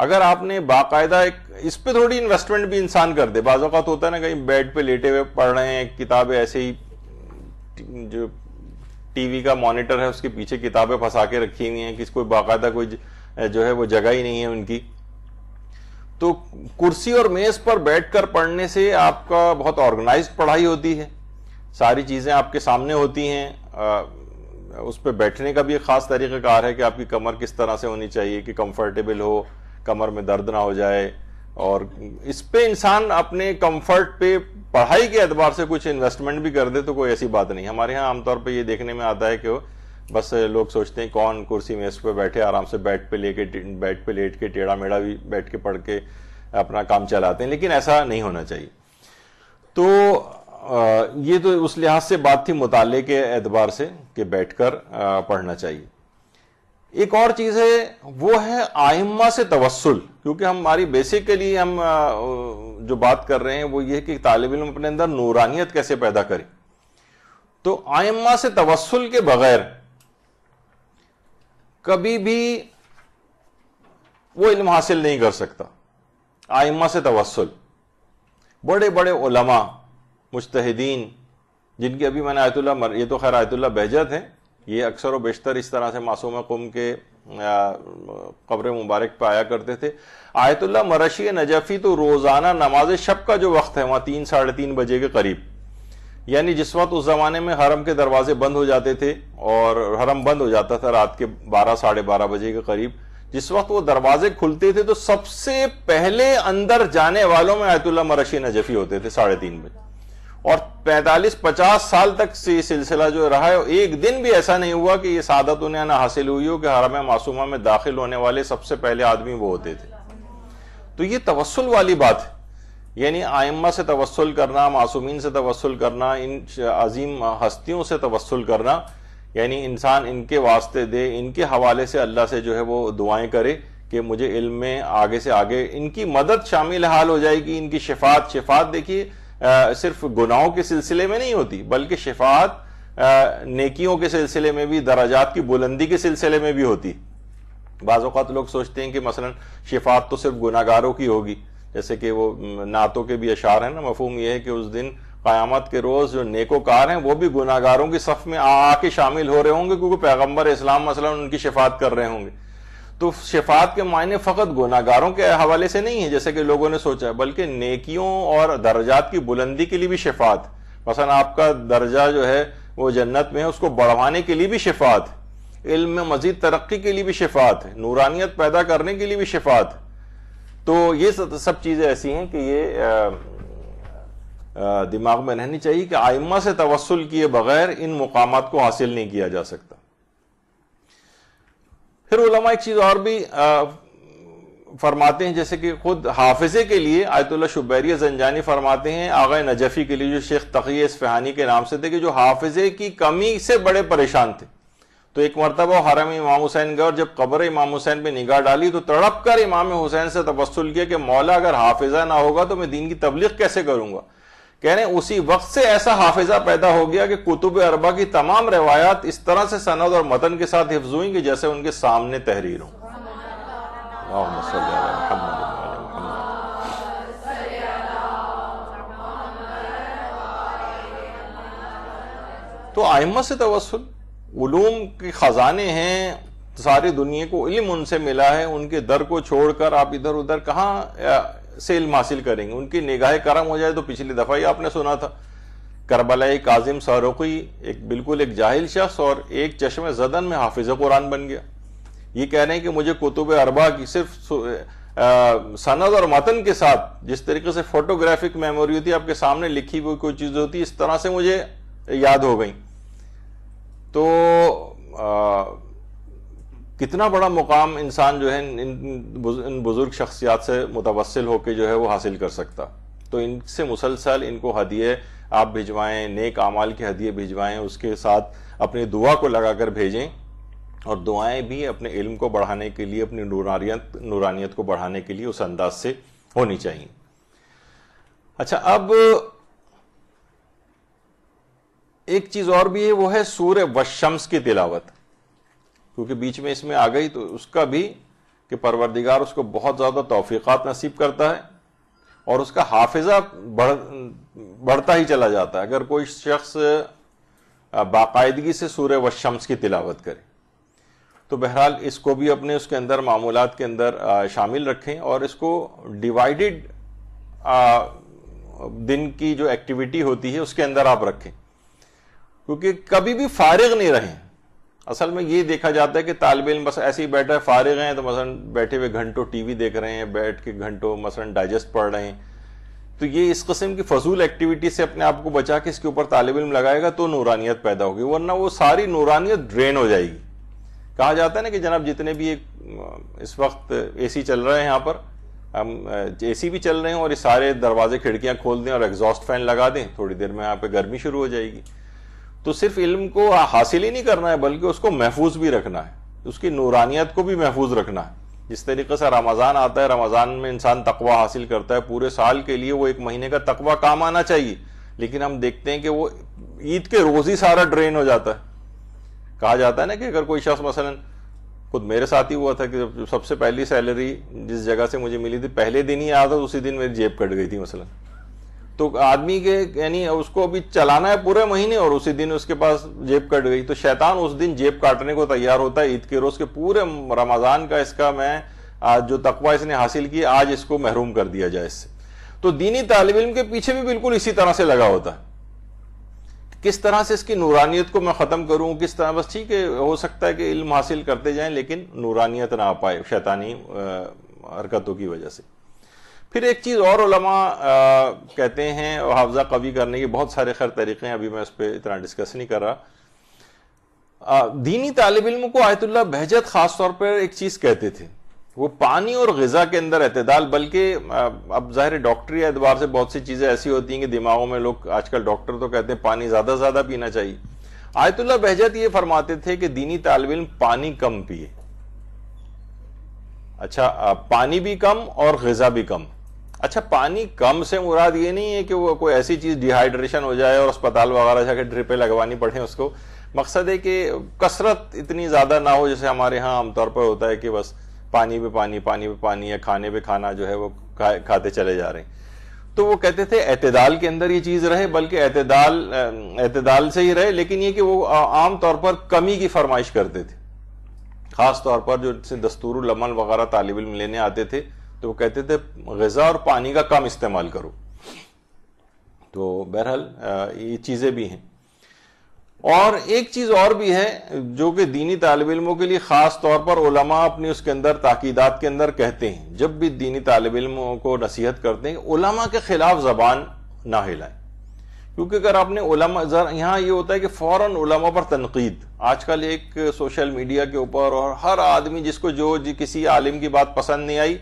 अगर आपने बाकायदा एक इस पे थोड़ी इन्वेस्टमेंट भी इंसान कर दे बाज़ तो होता है ना कहीं बेड पे लेटे हुए पढ़ रहे हैं किताबें ऐसे ही जो टीवी का मॉनिटर है उसके पीछे किताबें फंसा के रखी हुई हैं कि कोई बाकायदा कोई जो है वो जगह ही नहीं है उनकी तो कुर्सी और मेज पर बैठकर पढ़ने से आपका बहुत ऑर्गेनाइज्ड पढ़ाई होती है सारी चीज़ें आपके सामने होती हैं उस पर बैठने का भी एक ख़ास तरीक़ेकार है कि आपकी कमर किस तरह से होनी चाहिए कि कंफर्टेबल हो कमर में दर्द ना हो जाए और इस पे इंसान अपने कंफर्ट पे पढ़ाई के एतबार से कुछ इन्वेस्टमेंट भी कर दे तो कोई ऐसी बात नहीं हमारे यहाँ आमतौर पर यह देखने में आता है कि बस लोग सोचते हैं कौन कुर्सी में इस पर बैठे आराम से बैट पे लेके बैट पे लेट के टेढ़ा मेढ़ा भी बैठ के पढ़ के अपना काम चलाते हैं लेकिन ऐसा नहीं होना चाहिए तो ये तो उस लिहाज से बात थी मुताले के एतबार से के बैठकर पढ़ना चाहिए एक और चीज है वो है आइम्मा से तवस्सुल क्योंकि हमारी बेसिकली हम जो बात कर रहे हैं वो ये कि तालब इम अपने अंदर नूरानियत कैसे पैदा करे तो आइम्मा से तवसल के बगैर कभी भी वो इल्म हासिल नहीं कर सकता आइम्मा से तवसल बड़े बड़े उलमा मुश्तदीन जिनकी अभी मैंने आयतुल्ला मर ये तो खैर आयतुल्ला बहजत थे ये अक्सर व बेशतर इस तरह से मासूम कुम के कब्र मुबारक पर आया करते थे आयतुल्ला मरशी नजफ़ी तो रोज़ाना नमाज शब का जो वक्त है वहाँ तीन साढ़े तीन बजे के करीब यानी जिस वक्त उस ज़माने में हरम के दरवाजे बंद हो जाते थे और हरम बंद हो जाता था रात के बारह साढ़े बारह बजे के करीब जिस वक्त वो दरवाजे खुलते थे तो सबसे पहले अंदर जाने वालों में आयतुल्ला मरशी नजफ़ी होते थे साढ़े तीन बजे और 45-50 साल तक से ये सिलसिला जो रहा है एक दिन भी ऐसा नहीं हुआ कि ये सादत उन्हें ना हासिल हुई हो कि हरम मासूमा में दाखिल होने वाले सबसे पहले आदमी वो होते थे तो ये तवसल वाली बात है यानी आयमा से तवसल करना मासूमिन से तवसल करना इन अजीम हस्तियों से तवसल करना यानी इंसान इनके वास्ते दे इनके हवाले से अल्लाह से जो है वो दुआएं करे कि मुझे इल्म में आगे से आगे इनकी मदद शामिल हाल हो जाएगी इनकी शिफात शिफात देखिए आ, सिर्फ गुनाहों के सिलसिले में नहीं होती बल्कि शिफात नेकियों के सिलसिले में भी दराजात की बुलंदी के सिलसिले में भी होती बाज़ात लोग सोचते हैं कि मसलन शिफात तो सिर्फ गुनागारों की होगी जैसे कि वो नातों के भी अशार हैं ना मफहूम यह है कि उस दिन क़यामत के रोज़ जो नेकोकार हैं वो भी गुनागारों की सफ़ में आके शामिल हो रहे होंगे क्योंकि पैगम्बर इस्लाम मसलन उनकी शिफात कर रहे होंगे तो शफात के मायने फ़कत गुनागारों के हवाले से नहीं है जैसे कि लोगों ने सोचा बल्कि नेकियों और दर्जात की बुलंदी के लिए भी शफात मसलन आपका दर्जा जो है वो जन्नत में है उसको बढ़वाने के लिए भी शफात इल्म में मजीद तरक्की के लिए भी शफात नूरानियत पैदा करने के लिए भी शफात तो ये सब चीज़ें ऐसी हैं कि ये आ, आ, दिमाग में रहनी चाहिए कि आइमा से तवसल किए बगैर इन मुकाम को हासिल नहीं किया जा सकता फिर उलमा एक चीज़ और भी फरमाते हैं जैसे कि खुद हाफिजे के लिए आयतुल्ला शुबैरिया जंजानी फरमाते हैं आगा नजफ़ी के लिए जो शेख तकी इसफहानी के नाम से थे कि जो हाफिजे की कमी से बड़े परेशान थे तो एक मरतबा हरम इमाम हुसैन गए और जब कब्र इमाम हुसैन पर निगाह डाली तो तड़प कर इमाम हुसैन से तबसल किया कि मौला अगर हाफिजा ना होगा तो मैं दीन की तबलीग कैसे करूंगा कह रहे हैं उसी वक्त से ऐसा हाफिजा पैदा हो गया कि कुतुब अरबा की तमाम रवायात इस तरह से सनद और मतन के साथ हिफ्ज हुई कि जैसे उनके सामने तहरीर हों तो आयमा से तवसल उलूम के ख़जाने हैं सारी दुनिया को इल्म उनसे मिला है उनके दर को छोड़कर आप इधर उधर कहाँ सेल हासिल करेंगे उनकी निगाह करम हो जाए तो पिछली दफ़ा ही आपने सुना था करबला काजिम सारोकी एक बिल्कुल एक जाहिल शख्स और एक चश्म जदन में हाफिज कुरान बन गया ये कह रहे हैं कि मुझे कुतुब अरबा की सिर्फ सनद और मतन के साथ जिस तरीके से फोटोग्राफिक मेमोरी होती है आपके सामने लिखी हुई कोई चीज़ होती इस तरह से मुझे याद हो गई तो आ, कितना बड़ा मुकाम इंसान जो है इन बुज़ुर्ग शख्सियात से मुतवसल होकर जो है वो हासिल कर सकता तो इनसे मुसलसल इनको हदिये आप भिजवाएं नेक आमाल के हदिये भिजवाएं उसके साथ अपनी दुआ को लगा कर भेजें और दुआएं भी अपने इल्म को बढ़ाने के लिए अपनी नूरानियत नूरानियत को बढ़ाने के लिए उस अंदाज से होनी चाहिए अच्छा अब एक चीज़ और भी है वो है सूर्य वशम्स की तिलावत क्योंकि बीच में इसमें आ गई तो उसका भी कि परवरदिगार उसको बहुत ज़्यादा तोफ़ीक़ात नसीब करता है और उसका हाफिज़ा बढ़ बढ़ता ही चला जाता है अगर कोई शख्स बाकायदगी से सूर्य व शम्स की तिलावत करे तो बहरहाल इसको भी अपने उसके अंदर मामूलत के अंदर शामिल रखें और इसको डिवाइडेड दिन की जो एक्टिविटी होती है उसके अंदर आप रखें क्योंकि कभी भी फारिग नहीं रहें असल में ये देखा जाता है कि तालब इम बस ऐसे ही बैठे फारे फारिग हैं तो मसलन बैठे हुए घंटों टी वी देख रहे हैं बैठ के घंटों मसलन डाइजेस्ट पढ़ रहे हैं तो ये इस कस्म की फजूल एक्टिविटी से अपने आप को बचा के इसके ऊपर तालब इम लगाएगा तो नूरानियत पैदा होगी वरना वो सारी नूरानियत ड्रेन हो जाएगी कहा जाता है ना कि जनाब जितने भी एक इस वक्त ए सी चल रहे हैं यहाँ पर हम ए सी भी चल रहे हैं और ये सारे दरवाजे खिड़कियाँ खोल दें और एग्जॉस्ट फैन लगा दें थोड़ी देर में यहाँ पर गर्मी शुरू हो जाएगी तो सिर्फ इल्म को हासिल ही नहीं करना है बल्कि उसको महफूज भी रखना है उसकी नूरानियत को भी महफूज रखना है जिस तरीके से रमज़ान आता है रमज़ान में इंसान तकवा हासिल करता है पूरे साल के लिए वो एक महीने का तकवा काम आना चाहिए लेकिन हम देखते हैं कि वो ईद के रोज़ ही सारा ड्रेन हो जाता है कहा जाता है ना कि अगर कोई शख्स मसलन खुद मेरे साथ ही हुआ था कि जब सबसे पहली सैलरी जिस जगह से मुझे मिली थी पहले दिन ही आया था उसी दिन मेरी जेब कट गई थी मसलन तो आदमी के यानी उसको अभी चलाना है पूरे महीने और उसी दिन उसके पास जेब कट गई तो शैतान उस दिन जेब काटने को तैयार होता है ईद के रोज के पूरे रमजान का इसका मैं आज जो तकवा इसने हासिल की आज इसको महरूम कर दिया जाए इससे तो दीनी तालब इम के पीछे भी बिल्कुल इसी तरह से लगा होता है किस तरह से इसकी नूरानियत को मैं ख़त्म करूं किस तरह बस ठीक है हो सकता है कि इल्म हासिल करते जाएं लेकिन नूरानियत ना आ पाए शैतानी हरकतों की वजह से फिर एक चीज़ और उलमा कहते हैं और हाफजा कवी करने के बहुत सारे खैर तरीक़े हैं अभी मैं उस पर इतना डिस्कस नहीं कर रहा आ, दीनी तालब इम को आयतुल्ला बहजत खास तौर पर एक चीज़ कहते थे वो पानी और गज़ा के अंदर अतदाल बल्कि अब ज़ाहिर डॉक्टरी एतबार से बहुत सी चीज़ें ऐसी होती हैं कि दिमागों में लोग आजकल डॉक्टर तो कहते हैं पानी ज़्यादा से ज़्यादा पीना चाहिए आयतुल्ला बहजत ये फरमाते थे कि दीनी तालब इम पानी कम पिए अच्छा पानी भी कम और गज़ा भी कम अच्छा पानी कम से मुराद ये नहीं है कि वो कोई ऐसी चीज़ डिहाइड्रेशन हो जाए और अस्पताल वगैरह जाके ड्रिपें लगवानी पड़े उसको मकसद है कि कसरत इतनी ज़्यादा ना हो जैसे हमारे यहाँ आमतौर पर होता है कि बस पानी पे पानी पानी पे पानी या खाने पे खाना जो है वो खा, खाते चले जा रहे हैं तो वो कहते थे एतदाल के अंदर ये चीज़ रहे बल्कि एतदाल एतदाल से ही रहे लेकिन ये कि वो आमतौर पर कमी की फरमाइश करते थे ख़ास तौर पर जो दस्तूर लमन वगैरह तालिबिल इलम लेने आते थे तो वो कहते थे गज़ा और पानी का कम इस्तेमाल करो तो बहरहाल ये चीज़ें भी हैं और एक चीज़ और भी है जो कि दीनी तालब इलमों के लिए ख़ास तौर पर उलमा अपनी उसके अंदर ताकीदात के अंदर कहते हैं जब भी दीनी तालब इलमों को नसीहत करते हैं उलमा के ख़िलाफ़ ज़बान ना हिलाएं क्योंकि अगर आपने यहां यहाँ ये होता है कि फौरन उलमा पर तनकीद आजकल एक सोशल मीडिया के ऊपर और हर आदमी जिसको जो किसी आलिम की बात पसंद नहीं आई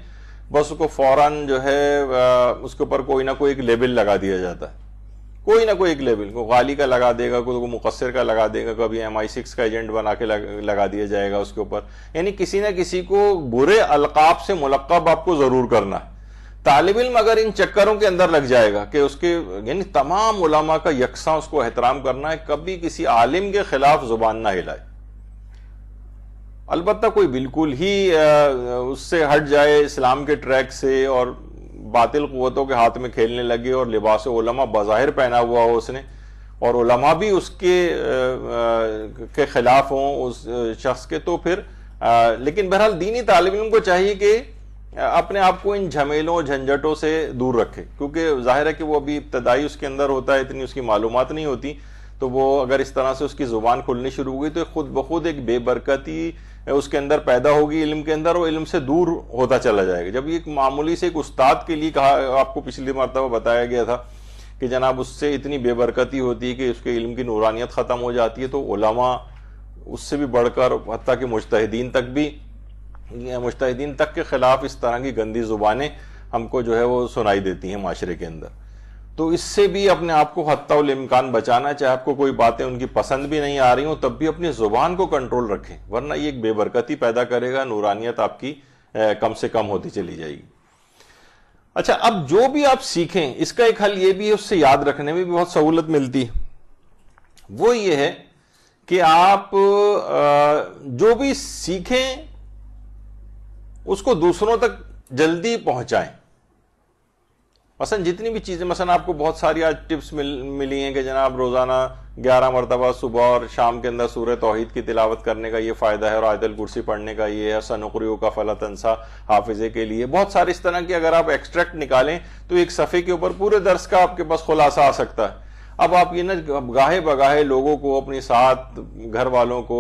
बस उसको फौरन जो है उसके ऊपर कोई ना कोई एक लेबल लगा दिया जाता है कोई ना कोई एक लेबल को गाली का लगा देगा कोई को मुकसर का लगा देगा कभी एम आई सिक्स का एजेंट बना के लगा दिया जाएगा उसके ऊपर यानी किसी ना किसी को बुरे अलकाब से मुलकब आपको ज़रूर करना है तालब इम अगर इन चक्करों के अंदर लग जाएगा कि उसके यानी तमाम उलामा का यकसा उसको एहतराम करना है कभी किसी आलिम के खिलाफ जुबान ना हिलाए अलबत् कोई बिल्कुल ही उससे हट जाए इस्लाम के ट्रैक से और बातिल क़वतों के हाथ में खेलने लगे और लिबास ओलमा बाहिर पहना हुआ हो उसने और ओलमा भी उसके के ख़िलाफ़ हों उस शख्स के तो फिर आ, लेकिन बहरहाल दीनी तालब इम को चाहिए कि अपने आप को इन झमेलों झंझटों से दूर रखे क्योंकि जाहिर है कि वो अभी इब्तदाई उसके अंदर होता है इतनी उसकी मालूम नहीं होती तो वो अगर इस तरह से उसकी ज़ुबान खुलनी शुरू हो गई तो खुद ब खुद एक बेबरकती उसके अंदर पैदा होगी इल्म के अंदर वो इल्म से दूर होता चला जाएगा जब ये मामूली से एक उस्ताद के लिए कहा आपको पिछली मरतबा बताया गया था कि जनाब उससे इतनी बेबरकती होती है कि उसके इल्म की नूरानियत ख़त्म हो जाती है तो ओलमा उससे भी बढ़कर हती कि मुश्तिन तक भी मुश्तिन तक के ख़िलाफ़ इस तरह की गंदी ज़ुबानें हमको जो है वो सुनाई देती हैं माशरे के अंदर तो इससे भी अपने आप को हत्या इम्कान बचाना चाहे आपको कोई बातें उनकी पसंद भी नहीं आ रही हो तब भी अपनी जुबान को कंट्रोल रखें वरना ये एक बेबरकती पैदा करेगा नूरानियत आपकी कम से कम होती चली जाएगी अच्छा अब जो भी आप सीखें इसका एक हल ये भी है उससे याद रखने में भी बहुत सहूलत मिलती है वो ये है कि आप जो भी सीखें उसको दूसरों तक जल्दी पहुंचाएं मसन जितनी भी चीज़ें मसन आपको बहुत सारी आज टिप्स मिल मिली हैं कि जनाब रोज़ाना ग्यारह मरतबा सुबह और शाम के अंदर सूर्य तोहहीद की तिलावत करने का ये फ़ायदा है और आयदल कुर्सी पढ़ने का ये है सनकरियो का फला तनसा हाफिज़े के लिए बहुत सारे इस तरह की अगर आप एक्सट्रैक्ट निकालें तो एक सफ़े के ऊपर पूरे दर्स का आपके पास खुलासा आ सकता है अब आप ये ना गाहे बगाहे लोगों को अपने साथ घर वालों को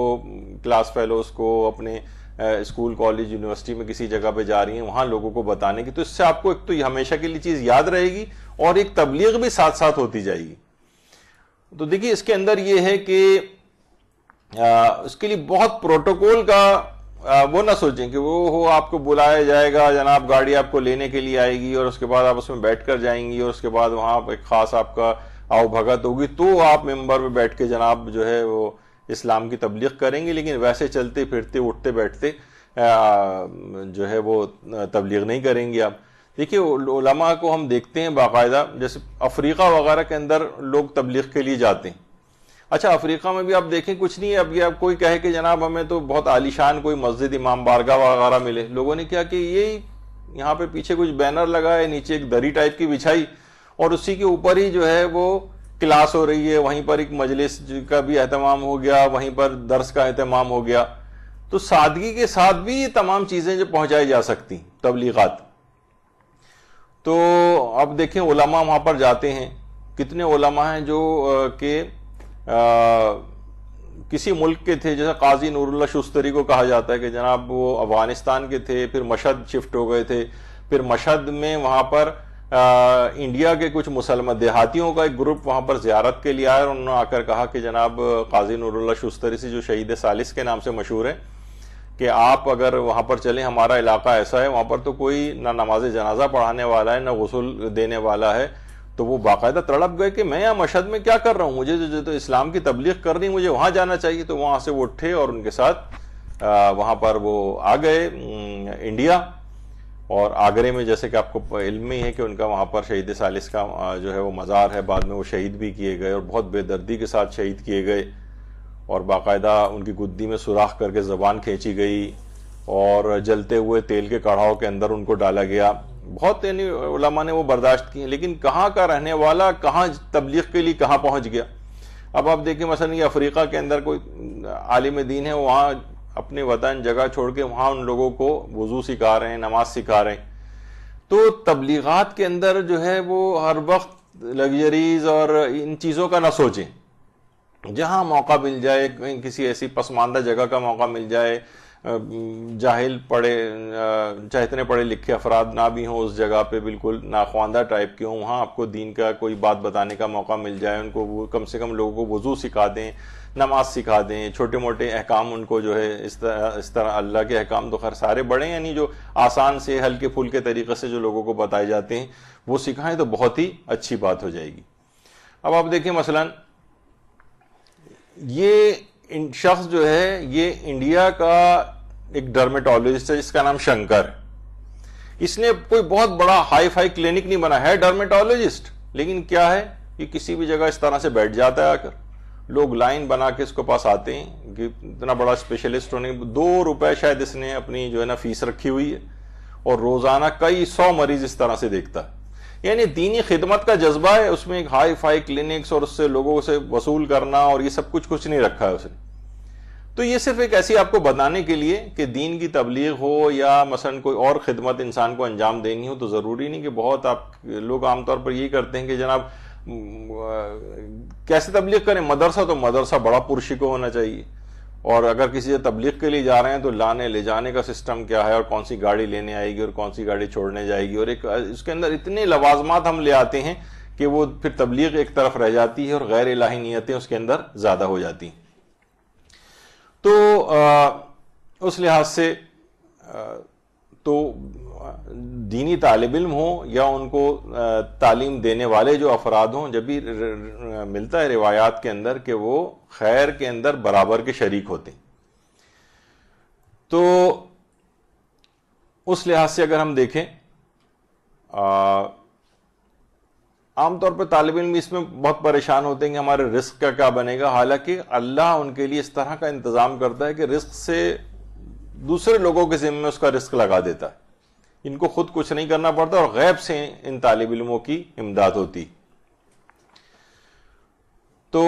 क्लास फेलोज़ को अपने स्कूल कॉलेज यूनिवर्सिटी में किसी जगह पे जा रही हैं वहाँ लोगों को बताने की तो इससे आपको एक तो हमेशा के लिए चीज़ याद रहेगी और एक तबलीग भी साथ साथ होती जाएगी तो देखिए इसके अंदर ये है कि इसके उसके लिए बहुत प्रोटोकॉल का आ, वो ना सोचें कि वो हो आपको बुलाया जाएगा जनाब गाड़ी आपको लेने के लिए आएगी और उसके बाद आप उसमें बैठ कर जाएंगी और उसके बाद वहाँ एक ख़ास आपका आवभगत भगत होगी तो आप मेंबर में बैठ के जनाब जो है वो इस्लाम की तबलीग करेंगे लेकिन वैसे चलते फिरते उठते बैठते जो है वो तबलीग नहीं करेंगे आप देखिए उलमा को हम देखते हैं बाकायदा जैसे अफ्रीका वगैरह के अंदर लोग तबलीग के लिए जाते हैं अच्छा अफ्रीका में भी आप देखें कुछ नहीं है अब ये आप कोई कहे कि जनाब हमें तो बहुत आलिशान कोई मस्जिद इमाम बारगाह वगैरह मिले लोगों ने क्या कि ये यहाँ पे पीछे कुछ बैनर लगाए नीचे एक दरी टाइप की बिछाई और उसी के ऊपर ही जो है वो क्लास हो रही है वहीं पर एक मजलिस का भी अहतमाम हो गया वहीं पर दर्स का अहतमाम हो गया तो सादगी के साथ भी ये तमाम चीज़ें जो पहुंचाई जा सकती तबलीगत तो अब देखें ओलामा वहाँ पर जाते हैं कितने ओलामा हैं जो के किसी मुल्क के थे जैसे काजी नूरुल्ला शुस्तरी को कहा जाता है कि जनाब वो अफगानिस्तान के थे फिर मशद शिफ्ट हो गए थे फिर मशद में वहाँ पर आ, इंडिया के कुछ मुसलमान देहातियों का एक ग्रुप वहाँ पर ज्यारत के लिए आया और उन्होंने आकर कहा कि जनाब काजी नूरुल्ला शुस्तरी से जो शहीद सालिस के नाम से मशहूर हैं कि आप अगर वहाँ पर चलें हमारा इलाका ऐसा है वहाँ पर तो कोई ना नमाज जनाजा पढ़ाने वाला है ना गसूल देने वाला है तो वो बाकायदा तड़प गए कि मैं यहाँ मशहद में क्या कर रहा हूँ मुझे जो तो इस्लाम की तबलीग कर रही मुझे वहाँ जाना चाहिए तो वहाँ से वो उठे और उनके साथ वहाँ पर वो आ गए इंडिया और आगरे में जैसे कि आपको इल्म ही है कि उनका वहाँ पर शहीद सालिस का जो है वो मज़ार है बाद में वो शहीद भी किए गए और बहुत बेदर्दी के साथ शहीद किए गए और बाकायदा उनकी गुद्दी में सुराख करके ज़बान खींची गई और जलते हुए तेल के कढ़ाव के अंदर उनको डाला गया बहुत यानी उलमा ने वो बर्दाश्त किए लेकिन कहाँ का रहने वाला कहाँ तबलीग के लिए कहाँ पहुँच गया अब आप देखिए मसलन ये अफ्रीका के अंदर कोई आलिम दीन है वहाँ अपने वतन जगह छोड़ के वहाँ उन लोगों को वजू सिखा रहे हैं नमाज सिखा रहे हैं तो तबलीगत के अंदर जो है वो हर वक्त लग्जरीज और इन चीज़ों का ना सोचें जहाँ मौका मिल जाए किसी ऐसी पसमानदा जगह का मौका मिल जाए जाहिल पढ़े चाहे इतने पढ़े लिखे अफराद ना भी हों उस जगह पे बिल्कुल नाख्वानदा टाइप के हों वहाँ आपको दीन का कोई बात बताने का मौका मिल जाए उनको वो कम से कम लोगों को वजू सिखा दें नमाज सिखा दें छोटे मोटे अहकाम उनको जो है इस तरह इस तरह अल्लाह के अहकाम तो खैर सारे बड़े यानी जो आसान से हल्के फुलके तरीके से जो लोगों को बताए जाते हैं वो सिखाएं तो बहुत ही अच्छी बात हो जाएगी अब आप देखिए मसलन ये शख्स जो है ये इंडिया का एक डर्मेटोलॉजिस्ट है जिसका नाम शंकर इसने कोई बहुत बड़ा हाई फाई क्लिनिक नहीं बना है डर्मेटोलॉजिस्ट लेकिन क्या है कि किसी भी जगह इस तरह से बैठ जाता है आकर लोग लाइन बना के इसको पास आते हैं कि इतना बड़ा स्पेशलिस्ट होने दो रुपए शायद इसने अपनी जो है ना फीस रखी हुई है और रोजाना कई सौ मरीज इस तरह से देखता है यानी दीनी खिदमत का जज्बा है उसमें एक हाई फाई क्लिनिक्स और उससे लोगों से वसूल करना और ये सब कुछ कुछ नहीं रखा है उसने तो ये सिर्फ एक ऐसी आपको बताने के लिए कि दीन की तबलीग हो या मसलन कोई और खिदमत इंसान को अंजाम देनी हो तो ज़रूरी नहीं कि बहुत आप लोग आमतौर पर यही करते हैं कि जनाब कैसे तबलीग करें मदरसा तो मदरसा बड़ा पुरशी को होना चाहिए और अगर किसी से तबलीग के लिए जा रहे हैं तो लाने ले जाने का सिस्टम क्या है और कौन सी गाड़ी लेने आएगी और कौन सी गाड़ी छोड़ने जाएगी और एक उसके अंदर इतने लवाजमात हम ले आते हैं कि वो फिर तबलीग एक तरफ रह जाती है और गैर इलाही नीयतें उसके अंदर ज़्यादा हो जाती तो आ, उस लिहाज से आ, तो दीनी तालब इम हो या उनको तालीम देने वाले जो अफराद हों जब भी मिलता है रिवायात के अंदर कि वो खैर के अंदर बराबर के शरीक होते हैं तो उस लिहाज से अगर हम देखें आमतौर पर तालब इम इसमें बहुत परेशान होते हैं कि हमारे रिस्क का क्या बनेगा हालांकि अल्लाह उनके लिए इस तरह का इंतज़ाम करता है कि रिस्क से दूसरे लोगों के जिम्मे उसका रिस्क लगा देता है इनको खुद कुछ नहीं करना पड़ता और गैब से इन तालब इलमों की इमदाद होती तो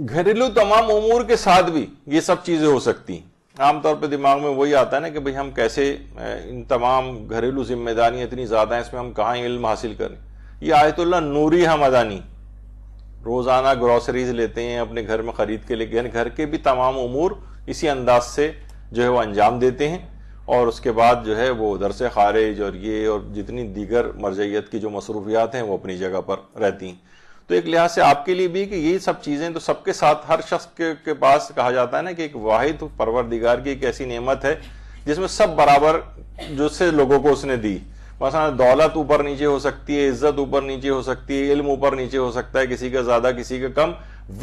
घरेलू तमाम उमूर के साथ भी ये सब चीज़ें हो सकती आमतौर पर दिमाग में वही आता है ना कि भाई हम कैसे इन तमाम घरेलू जिम्मेदारियां इतनी ज़्यादा हैं इसमें हम कहाँ इल्म हासिल करें ये आयतुल्ला नूरी हम अदानी रोज़ाना ग्रॉसरीज लेते हैं अपने घर में ख़रीद के लिए घर के भी तमाम उमूर इसी अंदाज से जो है वो अंजाम देते हैं और उसके बाद जो है वो उधर से खारिज और ये और जितनी दीगर मरजियत की जो मसरूफियात हैं वो अपनी जगह पर रहती हैं तो एक लिहाज से आपके लिए भी कि यही सब चीज़ें तो सबके साथ हर शख्स के, के पास कहा जाता है ना कि एक वाहिद परवरदिगार की एक ऐसी नेमत है जिसमें सब बराबर जो से लोगों को उसने दी बस दौलत ऊपर नीचे हो सकती है इज्जत ऊपर नीचे हो सकती है इल्म ऊपर नीचे हो सकता है किसी का ज़्यादा किसी का कम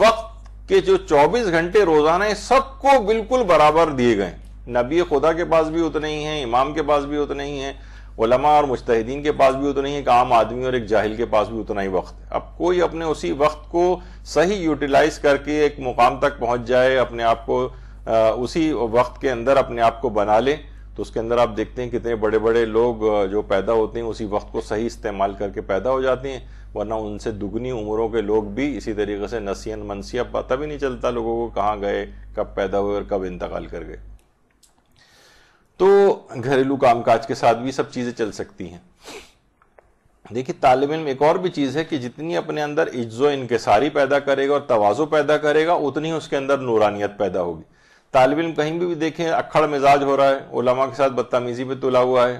वक्त के जो 24 घंटे रोज़ाना है सबको बिल्कुल बराबर दिए गए नबी खुदा के पास भी उतने ही हैं इमाम के पास भी उतने ही हैं उलमा और मुश्तिन के पास भी उतने ही एक आम आदमी और एक जाहिल के पास भी उतना ही वक्त है अब कोई अपने उसी वक्त को सही यूटिलाइज करके एक मुकाम तक पहुंच जाए अपने आप को उसी वक्त के अंदर अपने आप को बना ले तो उसके अंदर आप देखते हैं कितने बड़े बड़े लोग जो पैदा होते हैं उसी वक्त को सही इस्तेमाल करके पैदा हो जाते हैं वरना उनसे दुगनी उम्रों के लोग भी इसी तरीके से नसीन मनसिया पता भी नहीं चलता लोगों को कहाँ गए कब पैदा हुए और कब इंतकाल कर गए तो घरेलू कामकाज के साथ भी सब चीज़ें चल सकती हैं देखिए तालब इम एक और भी चीज़ है कि जितनी अपने अंदर इज्जो इनकसारी पैदा करेगा और तोज़ो पैदा करेगा उतनी ही उसके अंदर नूरानियत पैदा होगी तालब इम कहीं भी, भी देखें अक्खड़ मिजाज हो रहा है ओलामा के साथ बदतमीज़ी पर तुला हुआ है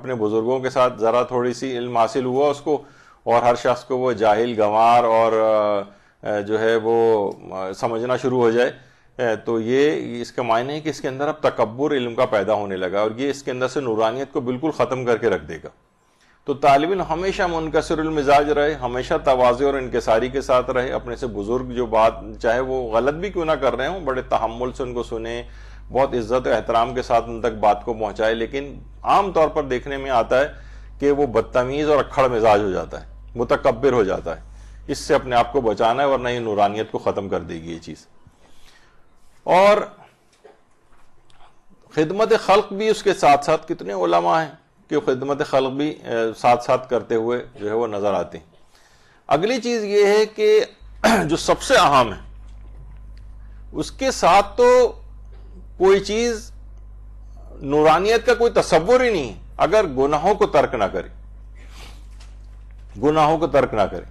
अपने बुज़ुर्गों के साथ ज़रा थोड़ी सी इल्म हासिल हुआ उसको और हर शख्स को वो जाहिल गंवार और जो है वो समझना शुरू हो जाए तो ये इसका मायने है कि इसके अंदर अब तकबर इल्म का पैदा होने लगा और ये इसके अंदर से नूरानियत को बिल्कुल ख़त्म करके रख देगा तो तालब हमेशा मुनकसरमिजाज रहे हमेशा तोज़े और इनकसारी के साथ रहे अपने से बुज़ुर्ग जो बात चाहे वो गलत भी क्यों ना कर रहे हों बड़े तहमुल से उनको सुने बहुत इज्जत एहतराम के साथ उन तक बात को पहुँचाए लेकिन आम तौर पर देखने में आता है कि वो बदतमीज़ और अक्खड़ मिजाज हो जाता है मुतकबर हो जाता है इससे अपने आप को बचाना है वरना ये नूरानियत को ख़त्म कर देगी ये चीज़ और खिदमत खल्क भी उसके साथ साथ कितने ओलमा हैं कि खिदमत खल्क भी साथ साथ करते हुए जो है वो नज़र आते हैं अगली चीज़ ये है कि जो सबसे अहम है उसके साथ तो कोई चीज़ नूरानियत का कोई तस्वुर ही नहीं है अगर गुनाहों को तर्क ना करे गुनाहों को तर्क ना करे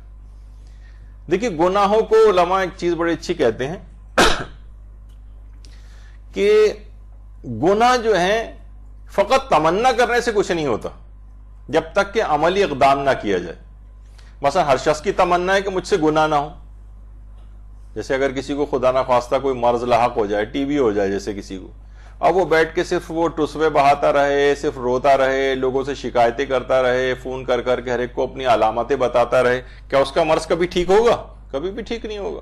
देखिए गुनाहों को लमा एक चीज़ बड़ी अच्छी कहते हैं कि गुना जो है फकत तमन्ना करने से कुछ नहीं होता जब तक कि अमली इकदाम ना किया जाए मसा हर शख्स की तमन्ना है कि मुझसे गुना ना हो जैसे अगर किसी को खुदा ना खास्ता कोई मर्ज लाक हो जाए टीबी हो जाए जैसे किसी को अब वो बैठ के सिर्फ वो टुसवे बहाता रहे सिर्फ रोता रहे लोगों से शिकायतें करता रहे फोन कर करके हर एक को अपनी अलामतें बताता रहे क्या उसका मर्ज कभी ठीक होगा कभी भी ठीक नहीं होगा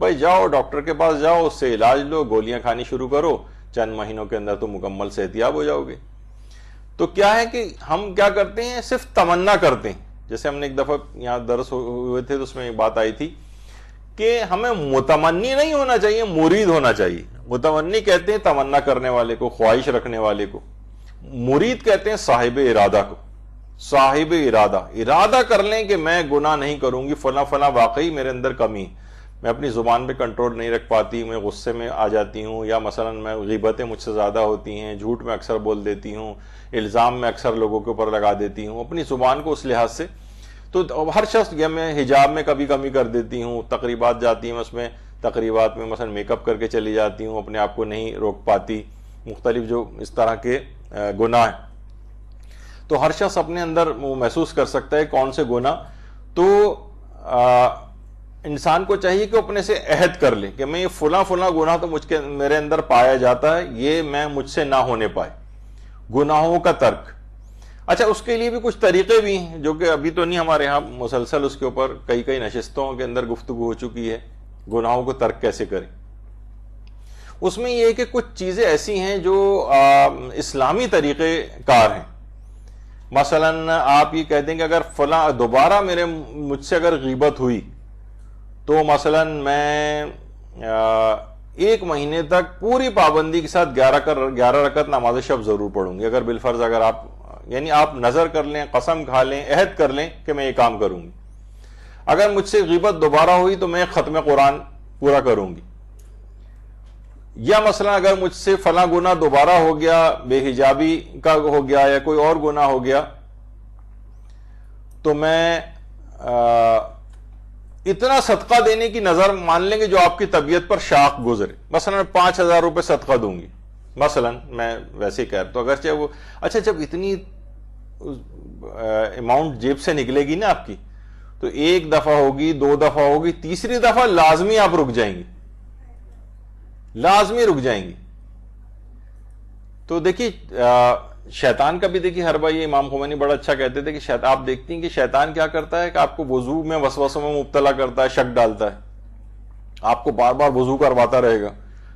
भाई जाओ डॉक्टर के पास जाओ उससे इलाज लो गोलियां खानी शुरू करो चंद महीनों के अंदर तो मुकम्मल सेहतियाब हो जाओगे तो क्या है कि हम क्या करते हैं सिर्फ तमन्ना करते हैं जैसे हमने एक दफ़ा यहां दर्श हुए थे तो उसमें एक बात आई थी कि हमें मुतमन्नी नहीं होना चाहिए मुरीद होना चाहिए मुतमन्नी कहते हैं तमन्ना करने वाले को ख्वाहिश रखने वाले को मुरीद कहते हैं साहिब इरादा को साहिब इरादा इरादा कर लें कि मैं गुनाह नहीं करूंगी फला फला वाकई मेरे अंदर कमी है मैं अपनी ज़ुबान पे कंट्रोल नहीं रख पाती मैं गुस्से में आ जाती हूँ या मसलन मैं ग़िबतें मुझसे ज़्यादा होती हैं झूठ में अक्सर बोल देती हूँ इल्ज़ाम में अक्सर लोगों के ऊपर लगा देती हूँ अपनी ज़ुबान को उस लिहाज से तो, तो हर शख्स या मैं हिजाब में कभी कमी कर देती हूँ तकरीबात जाती हैं उसमें तकरीबात में मसलन मेकअप करके चली जाती हूँ अपने आप को नहीं रोक पाती मुख्तलिफ जो इस तरह के गुनाह हैं तो हर शख्स अपने अंदर महसूस कर सकता है कौन से गुना तो आ, इंसान को चाहिए कि अपने से अहद कर ले कि मैं ये फुला फुला गुनाह तो मुझके मेरे अंदर पाया जाता है ये मैं मुझसे ना होने पाए गुनाहों का तर्क अच्छा उसके लिए भी कुछ तरीके भी हैं जो कि अभी तो नहीं हमारे यहाँ मुसलसल उसके ऊपर कई कई नशस्तों के अंदर गुफ्तु हो चुकी है गुनाहों को तर्क कैसे करें उसमें यह कि कुछ चीज़ें ऐसी हैं जो आ, इस्लामी तरीके कार हैं मसलन आप ये कह दें कि अगर फला दोबारा मेरे मुझसे अगर गीबत हुई तो मसलन मैं एक महीने तक पूरी पाबंदी के साथ ग्यारह कर ग्यारह रकत नमाज शब ज़रूर पढ़ूंगी अगर बिलफर्ज अगर आप यानी आप नज़र कर लें कसम खा लें अहद कर लें कि मैं ये काम करूंगी अगर मुझसे गिबत दोबारा हुई तो मैं ख़त्म कुरान पूरा करूंगी या मसला अगर मुझसे फला गुना दोबारा हो गया बेहिजाबी का हो गया या कोई और गुना हो गया तो मैं आ, इतना सदका देने की नजर मान लेंगे जो आपकी तबीयत पर शाख गुजरे मसलन पांच हजार रुपए सदका दूंगी मसलन मैं वैसे कह रहा तो चाहे वो अच्छा जब इतनी अमाउंट जेब से निकलेगी ना आपकी तो एक दफा होगी दो दफा होगी तीसरी दफा लाजमी आप रुक जाएंगी लाजमी रुक जाएंगी तो देखिए शैतान का भी देखिए हर ये इमाम खुमैनी बड़ा अच्छा कहते थे कि आप देखती हैं कि शैतान क्या करता है कि आपको वजू में वसवसों में मुबतला करता है शक डालता है आपको बार बार वजू करवाता रहेगा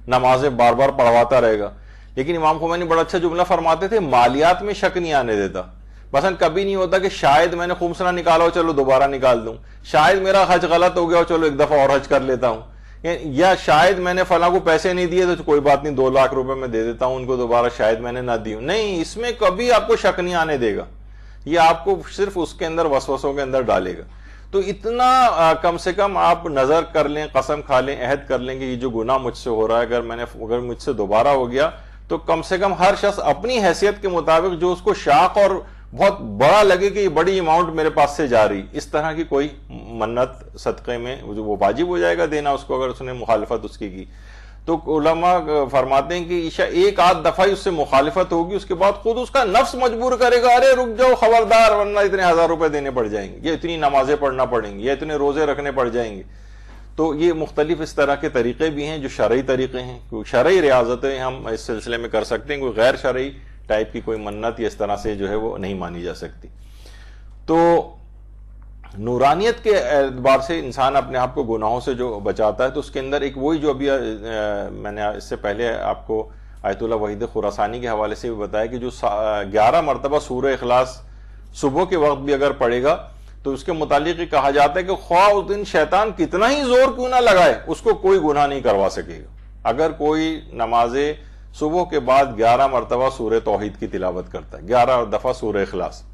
नमाजें बार बार पढ़वाता रहेगा लेकिन इमाम खुमैनी बड़ा अच्छा जुमला फरमाते थे मालियात में शक नहीं आने देता बसन कभी नहीं होता कि शायद मैंने खूबसरा निकाला हो चलो दोबारा निकाल दूं शायद मेरा हज गलत हो गया हो चलो एक दफा और हज कर लेता हूं या शायद मैंने फला को पैसे नहीं दिए तो कोई बात नहीं दो लाख रुपए में दे देता हूं उनको दोबारा शायद मैंने ना दी नहीं इसमें कभी आपको शक नहीं आने देगा ये आपको सिर्फ उसके अंदर वसवसों के अंदर डालेगा तो इतना आ, कम से कम आप नजर कर लें कसम खा लें अहद कर लें कि ये जो गुना मुझसे हो रहा है अगर मैंने अगर मुझसे दोबारा हो गया तो कम से कम हर शख्स अपनी हैसियत के मुताबिक जो उसको शाख और बहुत बड़ा लगे कि ये बड़ी अमाउंट मेरे पास से जा रही इस तरह की कोई मन्नत सदक़े में जो वो वाजिब हो जाएगा देना उसको अगर उसने मुखालफत उसकी की तो उलमा फरमाते हैं कि ईशा एक आध दफ़ा ही उससे मुखालफत होगी उसके बाद खुद उसका नफ्स मजबूर करेगा अरे रुक जाओ खबरदार वरना इतने हज़ार रुपए देने पड़ जाएंगे या इतनी नमाजें पढ़ना पड़ेंगी या इतने रोज़े रखने पड़ जाएंगे तो ये मुख्तलिफ इस तरह के तरीक़े भी हैं जो शर्य तरीक़े हैं शरा रियाजतें हम इस सिलसिले में कर सकते हैं कोई गैर शर्य टाइप की कोई मन्नत या इस तरह से जो है वो नहीं मानी जा सकती तो नूरानियत के एतबार से इंसान अपने आप को गुनाहों से जो बचाता है तो उसके अंदर एक वही जो अभी आ, मैंने इससे पहले आपको आयतुल्ला वहीद खुरासानी के हवाले से भी बताया कि जो ग्यारह मरतबा सूर अखलास सुबह के वक्त भी अगर पड़ेगा तो उसके मुतालिक कहा जाता है कि ख्वा उस दिन शैतान कितना ही जोर क्यों ना लगाए उसको कोई गुनाह नहीं करवा सकेगा अगर कोई नमाजे सुबह के बाद ग्यारह मरतबा सूर तोहिद की तिलावत करता है ग्यारह दफ़ा सूर अखलास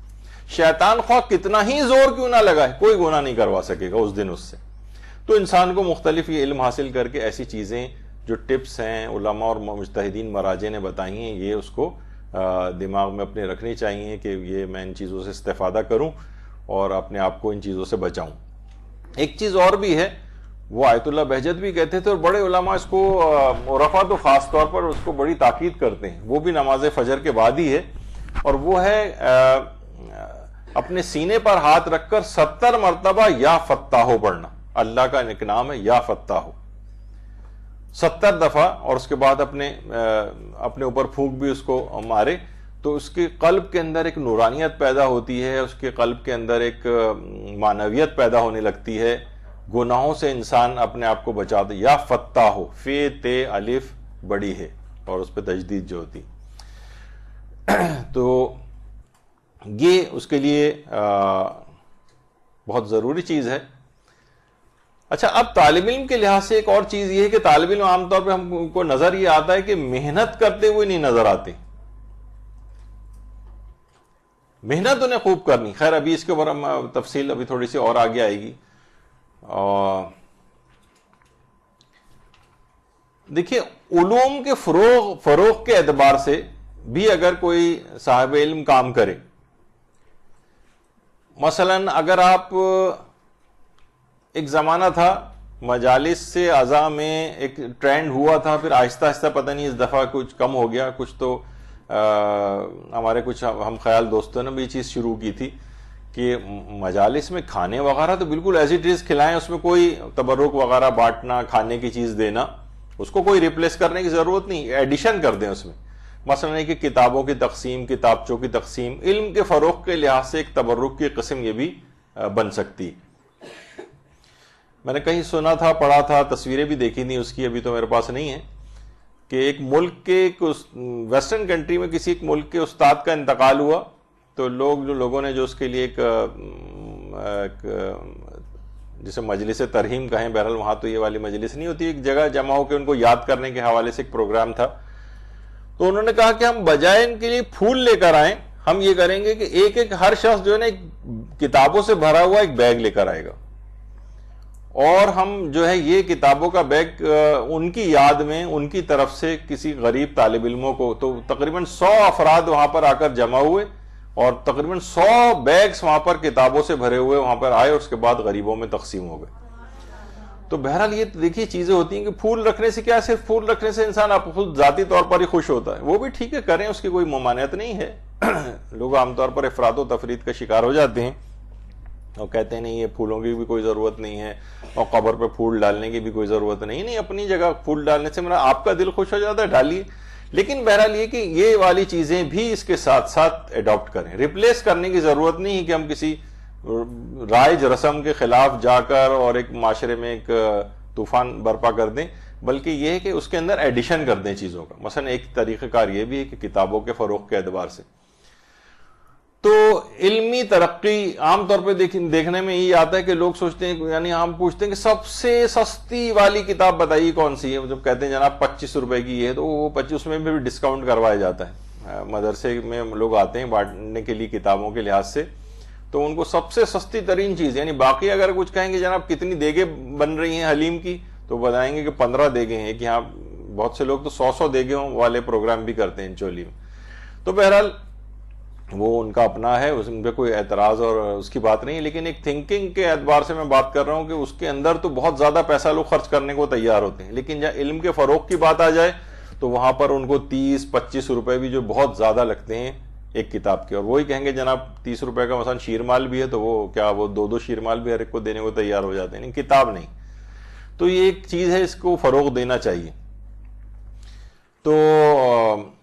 शैतान ख्वा कितना ही जोर क्यों ना लगाए कोई गुना नहीं करवा सकेगा उस दिन उससे तो इंसान को मुख्तलिफ ये इल्म हासिल करके ऐसी चीज़ें जो टिप्स हैं उलमा और मुजतहदीन मराजे ने बताई हैं ये उसको दिमाग में अपने रखनी चाहिए कि ये मैं इन चीज़ों से इस्तेफादा करूँ और अपने आप को इन चीज़ों से बचाऊँ एक चीज़ और भी है वो आयतुल्ला बहजत भी कहते थे और बड़े उलमा इसको रफ़ा तो ख़ास तौर पर उसको बड़ी ताकीद करते हैं वो भी नमाज फजर के बाद ही है और वो है अपने सीने पर हाथ रखकर सत्तर मरतबा या हो पढ़ना अल्लाह का एक नाम है या हो सत्तर दफा और उसके बाद अपने अपने ऊपर फूक भी उसको मारे तो उसके कल्ब के अंदर एक नूरानियत पैदा होती है उसके कल्ब के अंदर एक मानवियत पैदा होने लगती है गुनाहों से इंसान अपने आप को बचा दे या फत्ता हो फे ते अलिफ बड़ी है और उस पर तजदीद जो होती तो ये उसके लिए बहुत ज़रूरी चीज़ है अच्छा अब तालब इम के लिहाज से एक और चीज़ ये है कि तालब इम आमतौर पर हमको नज़र ये आता है कि मेहनत करते हुए नहीं नज़र आते मेहनत उन्हें खूब करनी खैर अभी इसके ऊपर हम तफसील अभी थोड़ी सी और आगे आएगी और देखिए उलूम के फरोग फरोग के एतबार से भी अगर कोई साहब इल्म काम करे मसलन अगर आप एक ज़माना था मजालिस से अज़ा में एक ट्रेंड हुआ था फिर आहिस्ता आहिस्ता पता नहीं इस दफ़ा कुछ कम हो गया कुछ तो हमारे कुछ हम ख्याल दोस्तों ने भी चीज़ शुरू की थी कि मजालिस में खाने वगैरह तो बिल्कुल ऐसी चीज़ खिलाएं उसमें कोई तबरुक वगैरह बांटना खाने की चीज़ देना उसको कोई रिप्लेस करने की ज़रूरत नहीं एडिशन कर दें उसमें मसलन कि किताबों की तकसीम किताबचों की तकसीम इल्म के फ़रोग के लिहाज से एक तबर्रुक की कस्म यह भी बन सकती मैंने कहीं सुना था पढ़ा था तस्वीरें भी देखी थी उसकी अभी तो मेरे पास नहीं है कि एक मुल्क के एक वेस्टर्न कंट्री में किसी एक मुल्क के उस्ताद का इंतकाल हुआ तो लोग जो लोगों ने जो उसके लिए एक, एक जिसे मजलिस तरहीम कहें बहरहाल वहाँ तो ये वाली मजलिस नहीं होती एक जगह जमा होकर उनको याद करने के हवाले से एक प्रोग्राम था तो उन्होंने कहा कि हम बजाय इनके लिए फूल लेकर आए हम ये करेंगे कि एक एक हर शख्स जो है ना किताबों से भरा हुआ एक बैग लेकर आएगा और हम जो है ये किताबों का बैग उनकी याद में उनकी तरफ से किसी गरीब तालब इलमों को तो तकरीबन सौ अफराद वहां पर आकर जमा हुए और तकरीबन सौ बैग्स वहां पर किताबों से भरे हुए वहां पर आए उसके बाद गरीबों में तकसीम हो गए तो बहरहाल ये तो देखिए चीजें होती हैं कि फूल रखने से क्या सिर्फ फूल रखने से इंसान आप खुद जाती तौर पर ही खुश होता है वो भी ठीक है करें उसकी कोई ममानियत नहीं है लोग आमतौर पर अफरादो तफरीद का शिकार हो जाते हैं और कहते हैं नहीं ये फूलों की भी कोई ज़रूरत नहीं है और कबर पर फूल डालने की भी कोई ज़रूरत नहीं नहीं अपनी जगह फूल डालने से मेरा मतलब आपका दिल खुश हो जाता है डालिए लेकिन बहरहाल ये कि ये वाली चीज़ें भी इसके साथ साथ एडॉप्ट करें रिप्लेस करने की ज़रूरत नहीं है कि हम किसी राइज रस्म के खिलाफ जाकर और एक माशरे में एक तूफान बर्पा कर दें बल्कि यह है कि उसके अंदर एडिशन कर दें चीज़ों का मसलन एक तरीक़ार यह भी है कि किताबों के फरोख के अतबार से तो इल्मी तरक्की आमतौर पर देख, देखने में ही आता है कि लोग सोचते हैं यानी हम पूछते हैं कि सबसे सस्ती वाली किताब बताइए कौन सी है जब कहते हैं जनाब पच्चीस रुपए की है तो वो पच्चीस उसमें भी डिस्काउंट करवाया जाता है मदरसे में लोग आते हैं बांटने के लिए किताबों के लिहाज से तो उनको सबसे सस्ती तरीन चीज यानी बाकी अगर कुछ कहेंगे जनाब कितनी देगे बन रही हैं हलीम की तो बताएंगे कि पंद्रह देगे हैं कि यहाँ बहुत से लोग तो सौ सौ देगे हों वाले प्रोग्राम भी करते हैं चोली में तो बहरहाल वो उनका अपना है उन पर कोई एतराज़ और उसकी बात नहीं है लेकिन एक थिंकिंग के एतबार से मैं बात कर रहा हूँ कि उसके अंदर तो बहुत ज़्यादा पैसा लोग खर्च करने को तैयार होते हैं लेकिन जब इल्म के फ़रोग की बात आ जाए तो वहां पर उनको तीस पच्चीस रुपए भी जो बहुत ज़्यादा लगते हैं एक किताब की और वही कहेंगे जनाब तीस रुपए का मसान शीरमाल भी है तो वो क्या वो दो दो शीरमाल भी हर एक को देने को तैयार हो जाते हैं नहीं किताब नहीं तो ये एक चीज़ है इसको फ़रोग देना चाहिए तो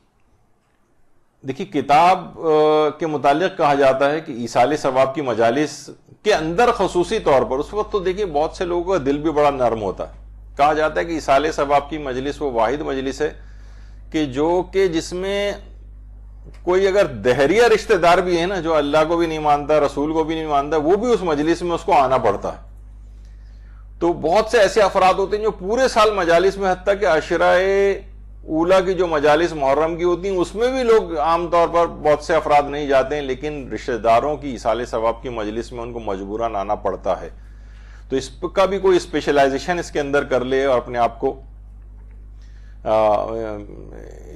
देखिए किताब के मुतालिक कहा जाता है कि ईसाल सवाब की मजालिस के अंदर खसूसी तौर पर उस वक्त तो देखिए बहुत से लोगों का दिल भी बड़ा नरम होता है कहा जाता है कि ईसाल सवाब की मजलिस वो वाहिद मजलिस है कि जो कि जिसमें कोई अगर दहरिया रिश्तेदार भी है ना जो अल्लाह को भी नहीं मानता रसूल को भी नहीं मानता वो भी उस मजलिस में उसको आना पड़ता है तो बहुत से ऐसे अफराद होते हैं जो पूरे साल मजालिस में हती कि अशराए ऊला की जो मजालिस मुहर्रम की होती हैं उसमें भी लोग आमतौर पर बहुत से अफराद नहीं जाते हैं लेकिन रिश्तेदारों की इसाल सवाब की मजलिस में उनको मजबूरन आना पड़ता है तो इसका भी कोई स्पेशलाइजेशन इसके अंदर कर ले और अपने आप को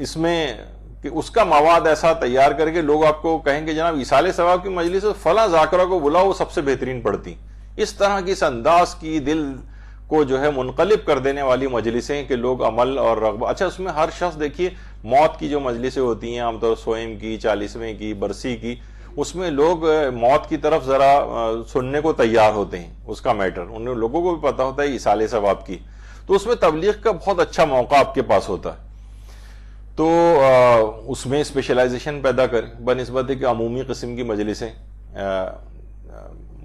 इसमें कि उसका मवाद ऐसा तैयार करके लोग आपको कहेंगे जनाब इसाले सवाब की मजलिस फला जाकर को बुलाओ वो सबसे बेहतरीन पढ़ती इस तरह की इस अंदाज की दिल को जो है मुनकलिब कर देने वाली मजलिसें कि लोग अमल और रगबा अच्छा उसमें हर शख्स देखिए मौत की जो मजलिसें होती हैं आमतौर सोएम की चालीसवें की बरसी की उसमें लोग मौत की तरफ ज़रा सुनने को तैयार होते हैं उसका मैटर उन लोगों को भी पता होता है इसाले सवाब की तो उसमें तबलीग का बहुत अच्छा मौका आपके पास होता है तो आ, उसमें स्पेशलाइजेशन पैदा कर बनस्बत एक अमूमी कस्म की मजलिसें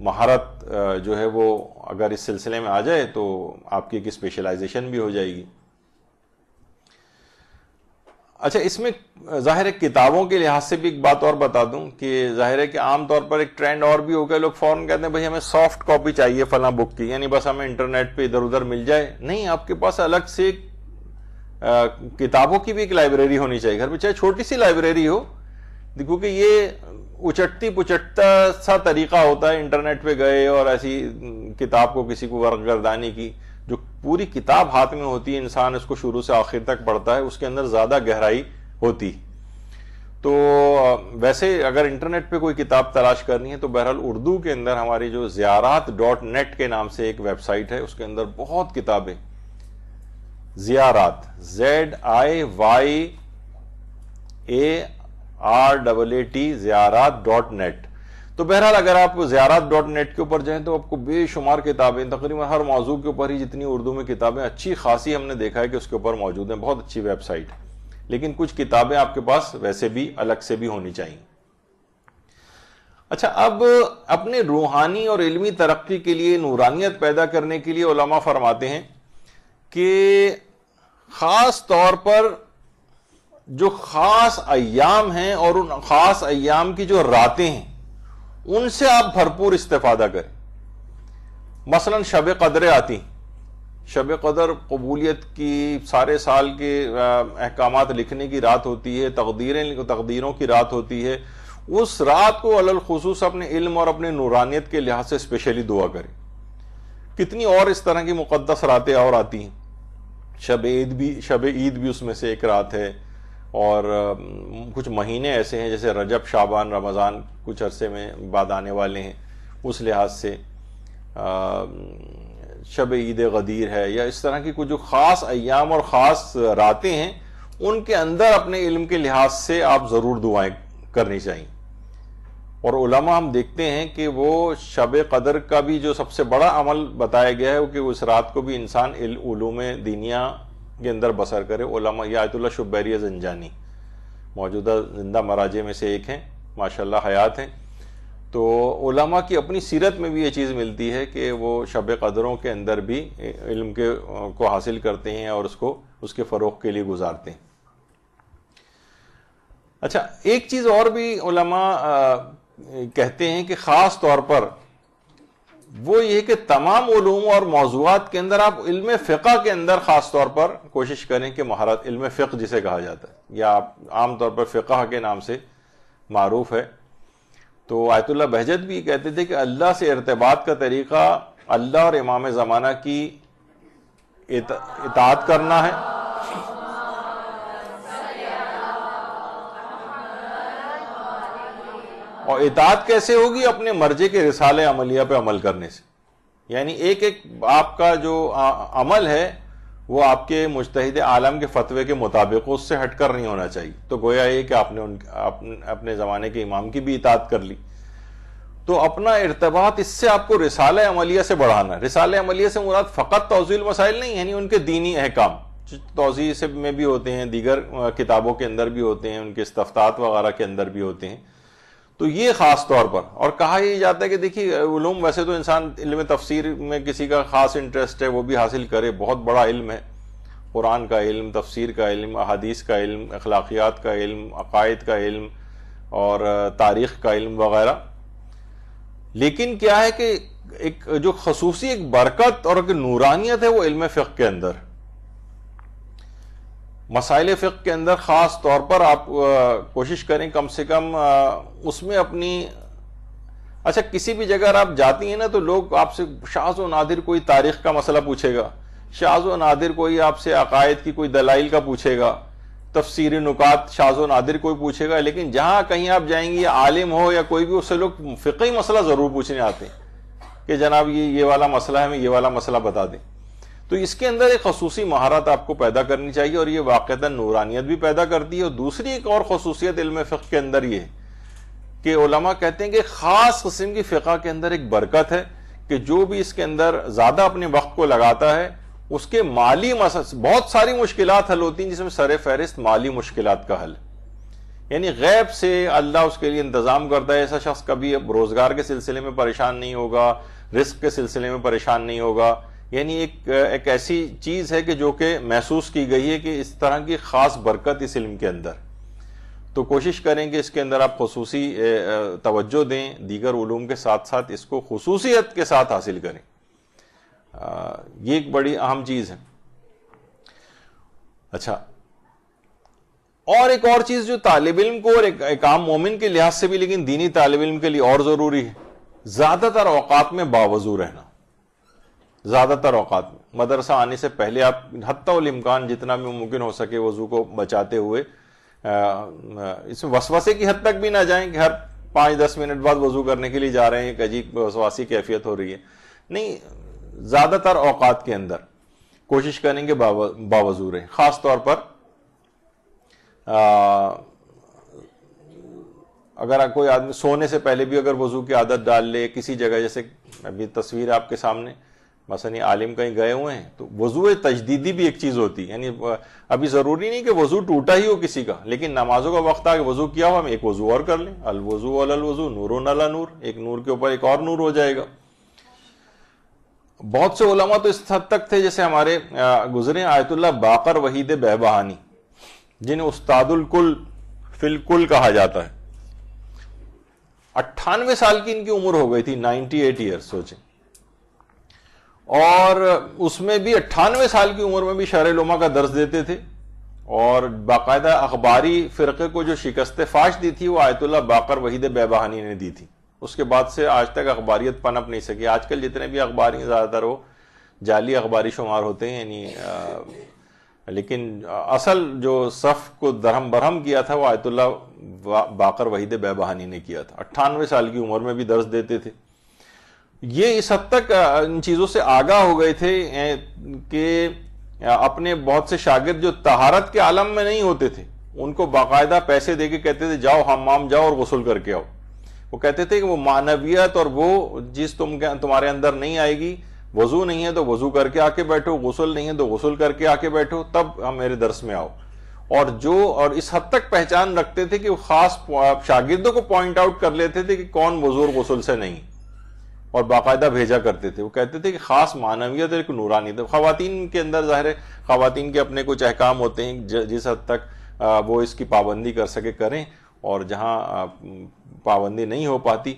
महारत जो है वो अगर इस सिलसिले में आ जाए तो आपकी एक स्पेशलाइजेशन भी हो जाएगी अच्छा इसमें ज़ाहिर है किताबों के लिहाज से भी एक बात और बता दूं कि ज़ाहिर है कि आमतौर पर एक ट्रेंड और भी हो गया लोग फ़ौरन कहते हैं भाई हमें सॉफ्ट कॉपी चाहिए फला बुक की यानी बस हमें इंटरनेट पे इधर उधर मिल जाए नहीं आपके पास अलग से किताबों की भी एक लाइब्रेरी होनी चाहिए घर में चाहे छोटी सी लाइब्रेरी हो क्योंकि ये उचटती पुचटता सा तरीका होता है इंटरनेट पे गए और ऐसी किताब को किसी को वर्गरदानी की जो पूरी किताब हाथ में होती है इंसान इसको शुरू से आखिर तक पढ़ता है उसके अंदर ज़्यादा गहराई होती तो वैसे अगर इंटरनेट पे कोई किताब तलाश करनी है तो बहरहाल उर्दू के अंदर हमारी जो ज़्यारात डॉट नेट के नाम से एक वेबसाइट है उसके अंदर बहुत किताबें ज़ियारात Z I Y A R double A T Ziyaraat dot net तो बहरहाल अगर आप जियारात डॉट नेट के ऊपर जाएं तो आपको बेशुमार किताबें तकरीबन हर मौजू के ऊपर ही जितनी उर्दू में किताबें अच्छी खासी हमने देखा है कि उसके ऊपर मौजूद हैं बहुत अच्छी वेबसाइट लेकिन कुछ किताबें आपके पास वैसे भी अलग से भी होनी चाहिए अच्छा अब अपने रूहानी और इलमी तरक्की के लिए नूरानियत पैदा करने के लिए ओलमा फरमाते हैं कि खास तौर पर जो खास अयाम हैं और उन खास अयाम की जो रातें हैं उनसे आप भरपूर इस्तेफादा करें मसलन शब कदरें आती शब कदर कबूलियत की सारे साल के अहकाम लिखने की रात होती है तकदीरें तकदीरों की रात होती है उस रात को अलखसूस अपने इल्म और अपने नूरानियत के लिहाज से स्पेशली दुआ करें कितनी और इस तरह की मुकदस रातें और आती हैं शब ईद भी शब ईद भी उसमें से एक रात है और कुछ महीने ऐसे हैं जैसे रजब शाबान रमज़ान कुछ अरसे में बाद आने वाले हैं उस लिहाज से शब ईद गदीर है या इस तरह की कुछ जो ख़ास अयाम और ख़ास रातें हैं उनके अंदर अपने इल्म के लिहाज से आप ज़रूर दुआएं करनी चाहिए और उलमा हम देखते हैं कि वो शब कदर का भी जो सबसे बड़ा अमल बताया गया है वो कि उस रात को भी इंसान इलूम दीनिया के अंदर बसर करे उलमा या आयतुल्ला शुबैरिया जंजानी मौजूदा जिंदा मराजे में से एक हैं माशाल्लाह हयात हैं तो उलमा की अपनी सीरत में भी ये चीज़ मिलती है कि वो शब कदरों के अंदर भी इल्म के को हासिल करते हैं और उसको उसके फ़रोग के लिए गुजारते हैं अच्छा एक चीज़ और भी उलमा कहते हैं कि ख़ास तौर पर वो ये कि तमाम ूम और मौजूद के अंदर आप इल्म फ़िका के अंदर ख़ास तौर पर कोशिश करें कि महारत इल्म फ़िक जिसे कहा जाता है या आप आमतौर पर फ़िका के नाम से मरूफ है तो आयतुल्ला बहजत भी कहते थे कि अल्लाह से इरतबात का तरीक़ा अल्लाह और इमाम ज़माना की इतात करना है और इतात कैसे होगी अपने मर्जे के रिसाले अमलिया पे अमल करने से यानी एक एक आपका जो आ, अमल है वो आपके मुश्तद आलम के फतवे के मुताबिक उससे हटकर नहीं होना चाहिए तो गोया ये कि आपने उन आप, अपने ज़माने के इमाम की भी इतात कर ली तो अपना इरतबात इससे आपको रिसाल अमलिया से बढ़ाना रिसाल अमलिया से मुराद फ़कत तोजील मसाइल नहीं यानी उनके दीनी अहकाम तोजी से में भी होते हैं दीगर किताबों के अंदर भी होते हैं उनके इस्तफ़ात वगैरह के अंदर भी होते हैं तो ये खास तौर पर और कहा यह जाता है कि देखिए उलूम वैसे तो इंसान इल्म तफसीर में किसी का खास इंटरेस्ट है वो भी हासिल करे बहुत बड़ा इल्म है कुरान का इल्म तफसीर का इल्म अहादीस का इल्म अखलाकियात का इल्म अकायद का इल्म और तारीख़ का इल्म वगैरह लेकिन क्या है कि एक जो खसूसी एक बरकत और एक नूरानियत है वो इल्म फ़िक के अंदर मसाइल फ़िक के अंदर ख़ास तौर पर आप कोशिश करें कम से कम उसमें अपनी अच्छा किसी भी जगह आप जाती हैं ना तो लोग आपसे शाज व नादिर कोई तारीख़ का मसला पूछेगा शाहज व नादिर कोई आपसे अकायद की कोई दलाइल का पूछेगा तफसीर नुकात शाज व नादिर कोई पूछेगा लेकिन जहाँ कहीं आप जाएंगे या आलिम हो या कोई भी उससे लोग फ़िकी मसला ज़रूर पूछने आते हैं कि जनाब ये ये वाला मसला है हमें ये वाला मसला बता दें तो इसके अंदर एक खसूसी महारत आपको पैदा करनी चाहिए और ये वाक़ता नूरानियत भी पैदा करती है और दूसरी एक और खसूसियत इल्म फ़िक के अंदर ये कि ओलमा कहते हैं कि ख़ास कस्म की फ़िका के अंदर एक बरकत है कि जो भी इसके अंदर ज़्यादा अपने वक्त को लगाता है उसके माली मस बहुत सारी मुश्किल हल होती हैं जिसमें सर फहरिस्त माली मुश्किल का हल यानी गैब से अल्लाह उसके लिए इंतज़ाम करता है ऐसा शख्स कभी रोज़गार के सिलसिले में परेशान नहीं होगा रिस्क के सिलसिले में परेशान नहीं होगा यानी एक एक ऐसी चीज़ है कि जो कि महसूस की गई है कि इस तरह की ख़ास बरकत इस इल्म के अंदर तो कोशिश करें कि इसके अंदर आप खसूसी तवज्जो दें दीगर ूम के साथ साथ इसको खसूसियत के साथ हासिल करें आ, ये एक बड़ी अहम चीज़ है अच्छा और एक और चीज़ जो तालब इम को और एक, एक आम मोमिन के लिहाज से भी लेकिन दीनी तालब इम के लिए और ज़रूरी है ज़्यादातर अवकात में बावजू रहना ज़्यादातर अवकात में मदरसा आने से पहले आप हत्यामकान जितना भी मुमकिन हो सके वज़ू को बचाते हुए इसमें वसवासे की हद तक भी ना जाएं कि हर पाँच दस मिनट बाद वज़ू करने के लिए जा रहे हैं एक अजीब वसवासी कैफियत हो रही है नहीं ज़्यादातर औकात के अंदर कोशिश करेंगे बावजू रहे ख़ास तौर पर आ, अगर कोई आदमी सोने से पहले भी अगर वज़ू की आदत डाल ले किसी जगह जैसे अभी तस्वीर आपके सामने मसनी आलिम कहीं गए हुए हैं तो वजू तजदीदी भी एक चीज़ होती है यानी अभी ज़रूरी नहीं कि वजू टूटा ही हो किसी का लेकिन नमाजों का वक्त आगे वजू किया हो हम एक वजू और कर लें अलवजू अलवजू नूर नला नूर एक नूर के ऊपर एक और नूर हो जाएगा बहुत से ओलमा तो इस हद तक थे जैसे हमारे गुजरे आयतुल्ला बाकर वहीद बहबहानी जिन्हें उस्तादुल कुल फिलकुल कहा जाता है अट्ठानवे साल की इनकी उम्र हो गई थी नाइनटी एट ईयर सोचें और उसमें भी अट्ठानवे साल की उम्र में भी शहर लुमा का दर्ज देते थे और बाकायदा अखबारी फ़िरके को जो शिकस्त फाश दी थी वो आयतुल्ला बाकर वहीद बेबहानी ने दी थी उसके बाद से आज तक अखबारियत पनप नहीं सकी आजकल जितने भी अखबारी हैं ज़्यादातर वो जाली अखबारी शुमार होते हैं यानी लेकिन असल जो सफ़ को दरहम बरहम किया था वो आयतुल्ला बाकर वहीद बेबहानी ने किया था अट्ठानवे साल की उम्र में भी दर्ज देते थे ये इस हद तक इन चीज़ों से आगा हो गए थे कि अपने बहुत से शागिर्द जो तहारत के आलम में नहीं होते थे उनको बाकायदा पैसे दे के कहते थे जाओ हमाम जाओ और गसल करके आओ वो कहते थे कि वो मानवियत और वो जिस तुम तुम्हारे अंदर नहीं आएगी वजू नहीं है तो वजू करके आके बैठो गसल नहीं है तो गसल करके आके बैठो तब हम मेरे दर्श में आओ और जो और इस हद तक पहचान रखते थे कि खास शागिर्दों को पॉइंट आउट कर लेते थे कि कौन वजू गसल से नहीं और बाकायदा भेजा करते थे वो कहते थे कि ख़ास मानवीयत तो एक एक नूरानियत ख़वान के अंदर ज़ाहिर है खातन के अपने कुछ अहकाम होते हैं जिस हद तक वो इसकी पाबंदी कर सके करें और जहाँ पाबंदी नहीं हो पाती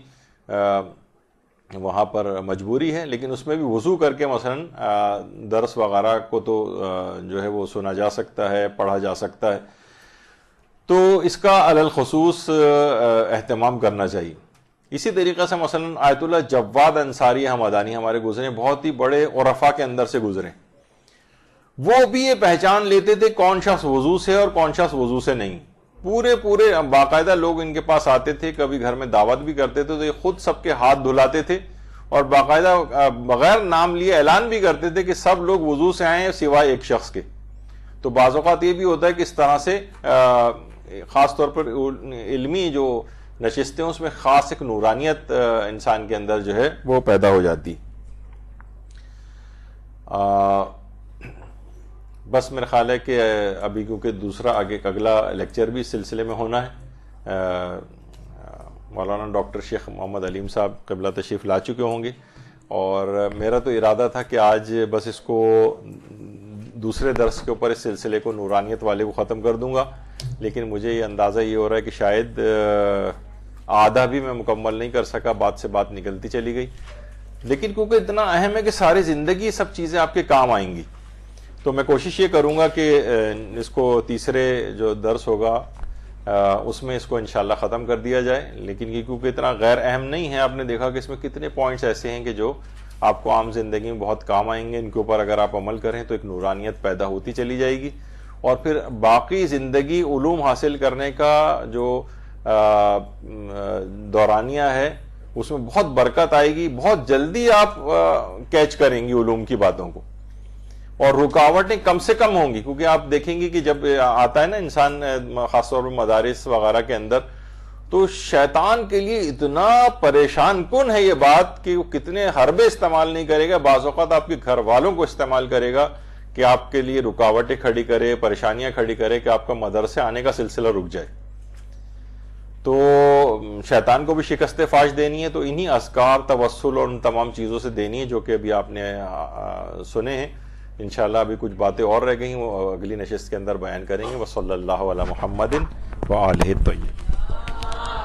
वहाँ पर मजबूरी है लेकिन उसमें भी वज़ू करके मसलन दरस वगैरह को तो जो है वो सुना जा सकता है पढ़ा जा सकता है तो इसका अलखसूस अहतमाम करना चाहिए इसी तरीके से मसलन आयतुल्ला जवाद अंसारी हमदानी हमारे गुजरे बहुत ही बड़े औरफा के अंदर से गुजरे वो भी ये पहचान लेते थे कौन शख्स वजू से और कौन शख्स वजू से नहीं पूरे पूरे बाकायदा लोग इनके पास आते थे कभी घर में दावत भी करते थे तो ये खुद सबके हाथ धुलाते थे और बाकायदा बगैर नाम लिए ऐलान भी करते थे कि सब लोग वजू से आए सिवाय एक शख्स के तो बाज़ात ये भी होता है कि इस तरह से ख़ास तौर पर इल्मी जो नशिस्तें उसमें ख़ास एक नूरानियत इंसान के अंदर जो है वो पैदा हो जाती आ, बस मेरा ख्याल है कि अभी क्योंकि दूसरा आगे अगला लेक्चर भी इस सिलसिले में होना है मौलाना डॉक्टर शेख मोहम्मद अलीम साहब कबला तशरीफ़ ला चुके होंगे और मेरा तो इरादा था कि आज बस इसको दूसरे दर्स के ऊपर इस सिलसिले को नूरानियत वाले को ख़त्म कर दूंगा लेकिन मुझे ये अंदाज़ा ये हो रहा है कि शायद आधा भी मैं मुकम्मल नहीं कर सका बात से बात निकलती चली गई लेकिन क्योंकि इतना अहम है कि सारी ज़िंदगी सब चीज़ें आपके काम आएंगी तो मैं कोशिश ये करूँगा कि इसको तीसरे जो दर्स होगा उसमें इसको इनशाला ख़त्म कर दिया जाए लेकिन क्योंकि इतना गैर अहम नहीं है आपने देखा कि इसमें कितने पॉइंट्स ऐसे हैं कि जो आपको आम ज़िंदगी में बहुत काम आएंगे इनके ऊपर अगर आप अमल करें तो एक नूरानियत पैदा होती चली जाएगी और फिर बाकी ज़िंदगी हासिल करने का जो दौरानिया है उसमें बहुत बरकत आएगी बहुत जल्दी आप कैच करेंगी उलूम की बातों को और रुकावटें कम से कम होंगी क्योंकि आप देखेंगे कि जब आता है ना इंसान खासतौर पर मदारस वगैरह के अंदर तो शैतान के लिए इतना परेशान कन है ये बात कि वो कितने हरबे इस्तेमाल नहीं करेगा बाज़ात आपके घर वालों को इस्तेमाल करेगा कि आपके लिए रुकावटें खड़ी करे परेशानियां खड़ी करे कि आपका मदरसे आने का सिलसिला रुक जाए तो शैतान को भी शिकस्त फाश देनी है तो इन्हीं असकार तवसल और उन तमाम चीज़ों से देनी है जो कि अभी आपने सुने हैं इन अभी कुछ बातें और रह गई वो अगली नशस्त के अंदर बयान करेंगे वसल्ला महमदिन वाल आल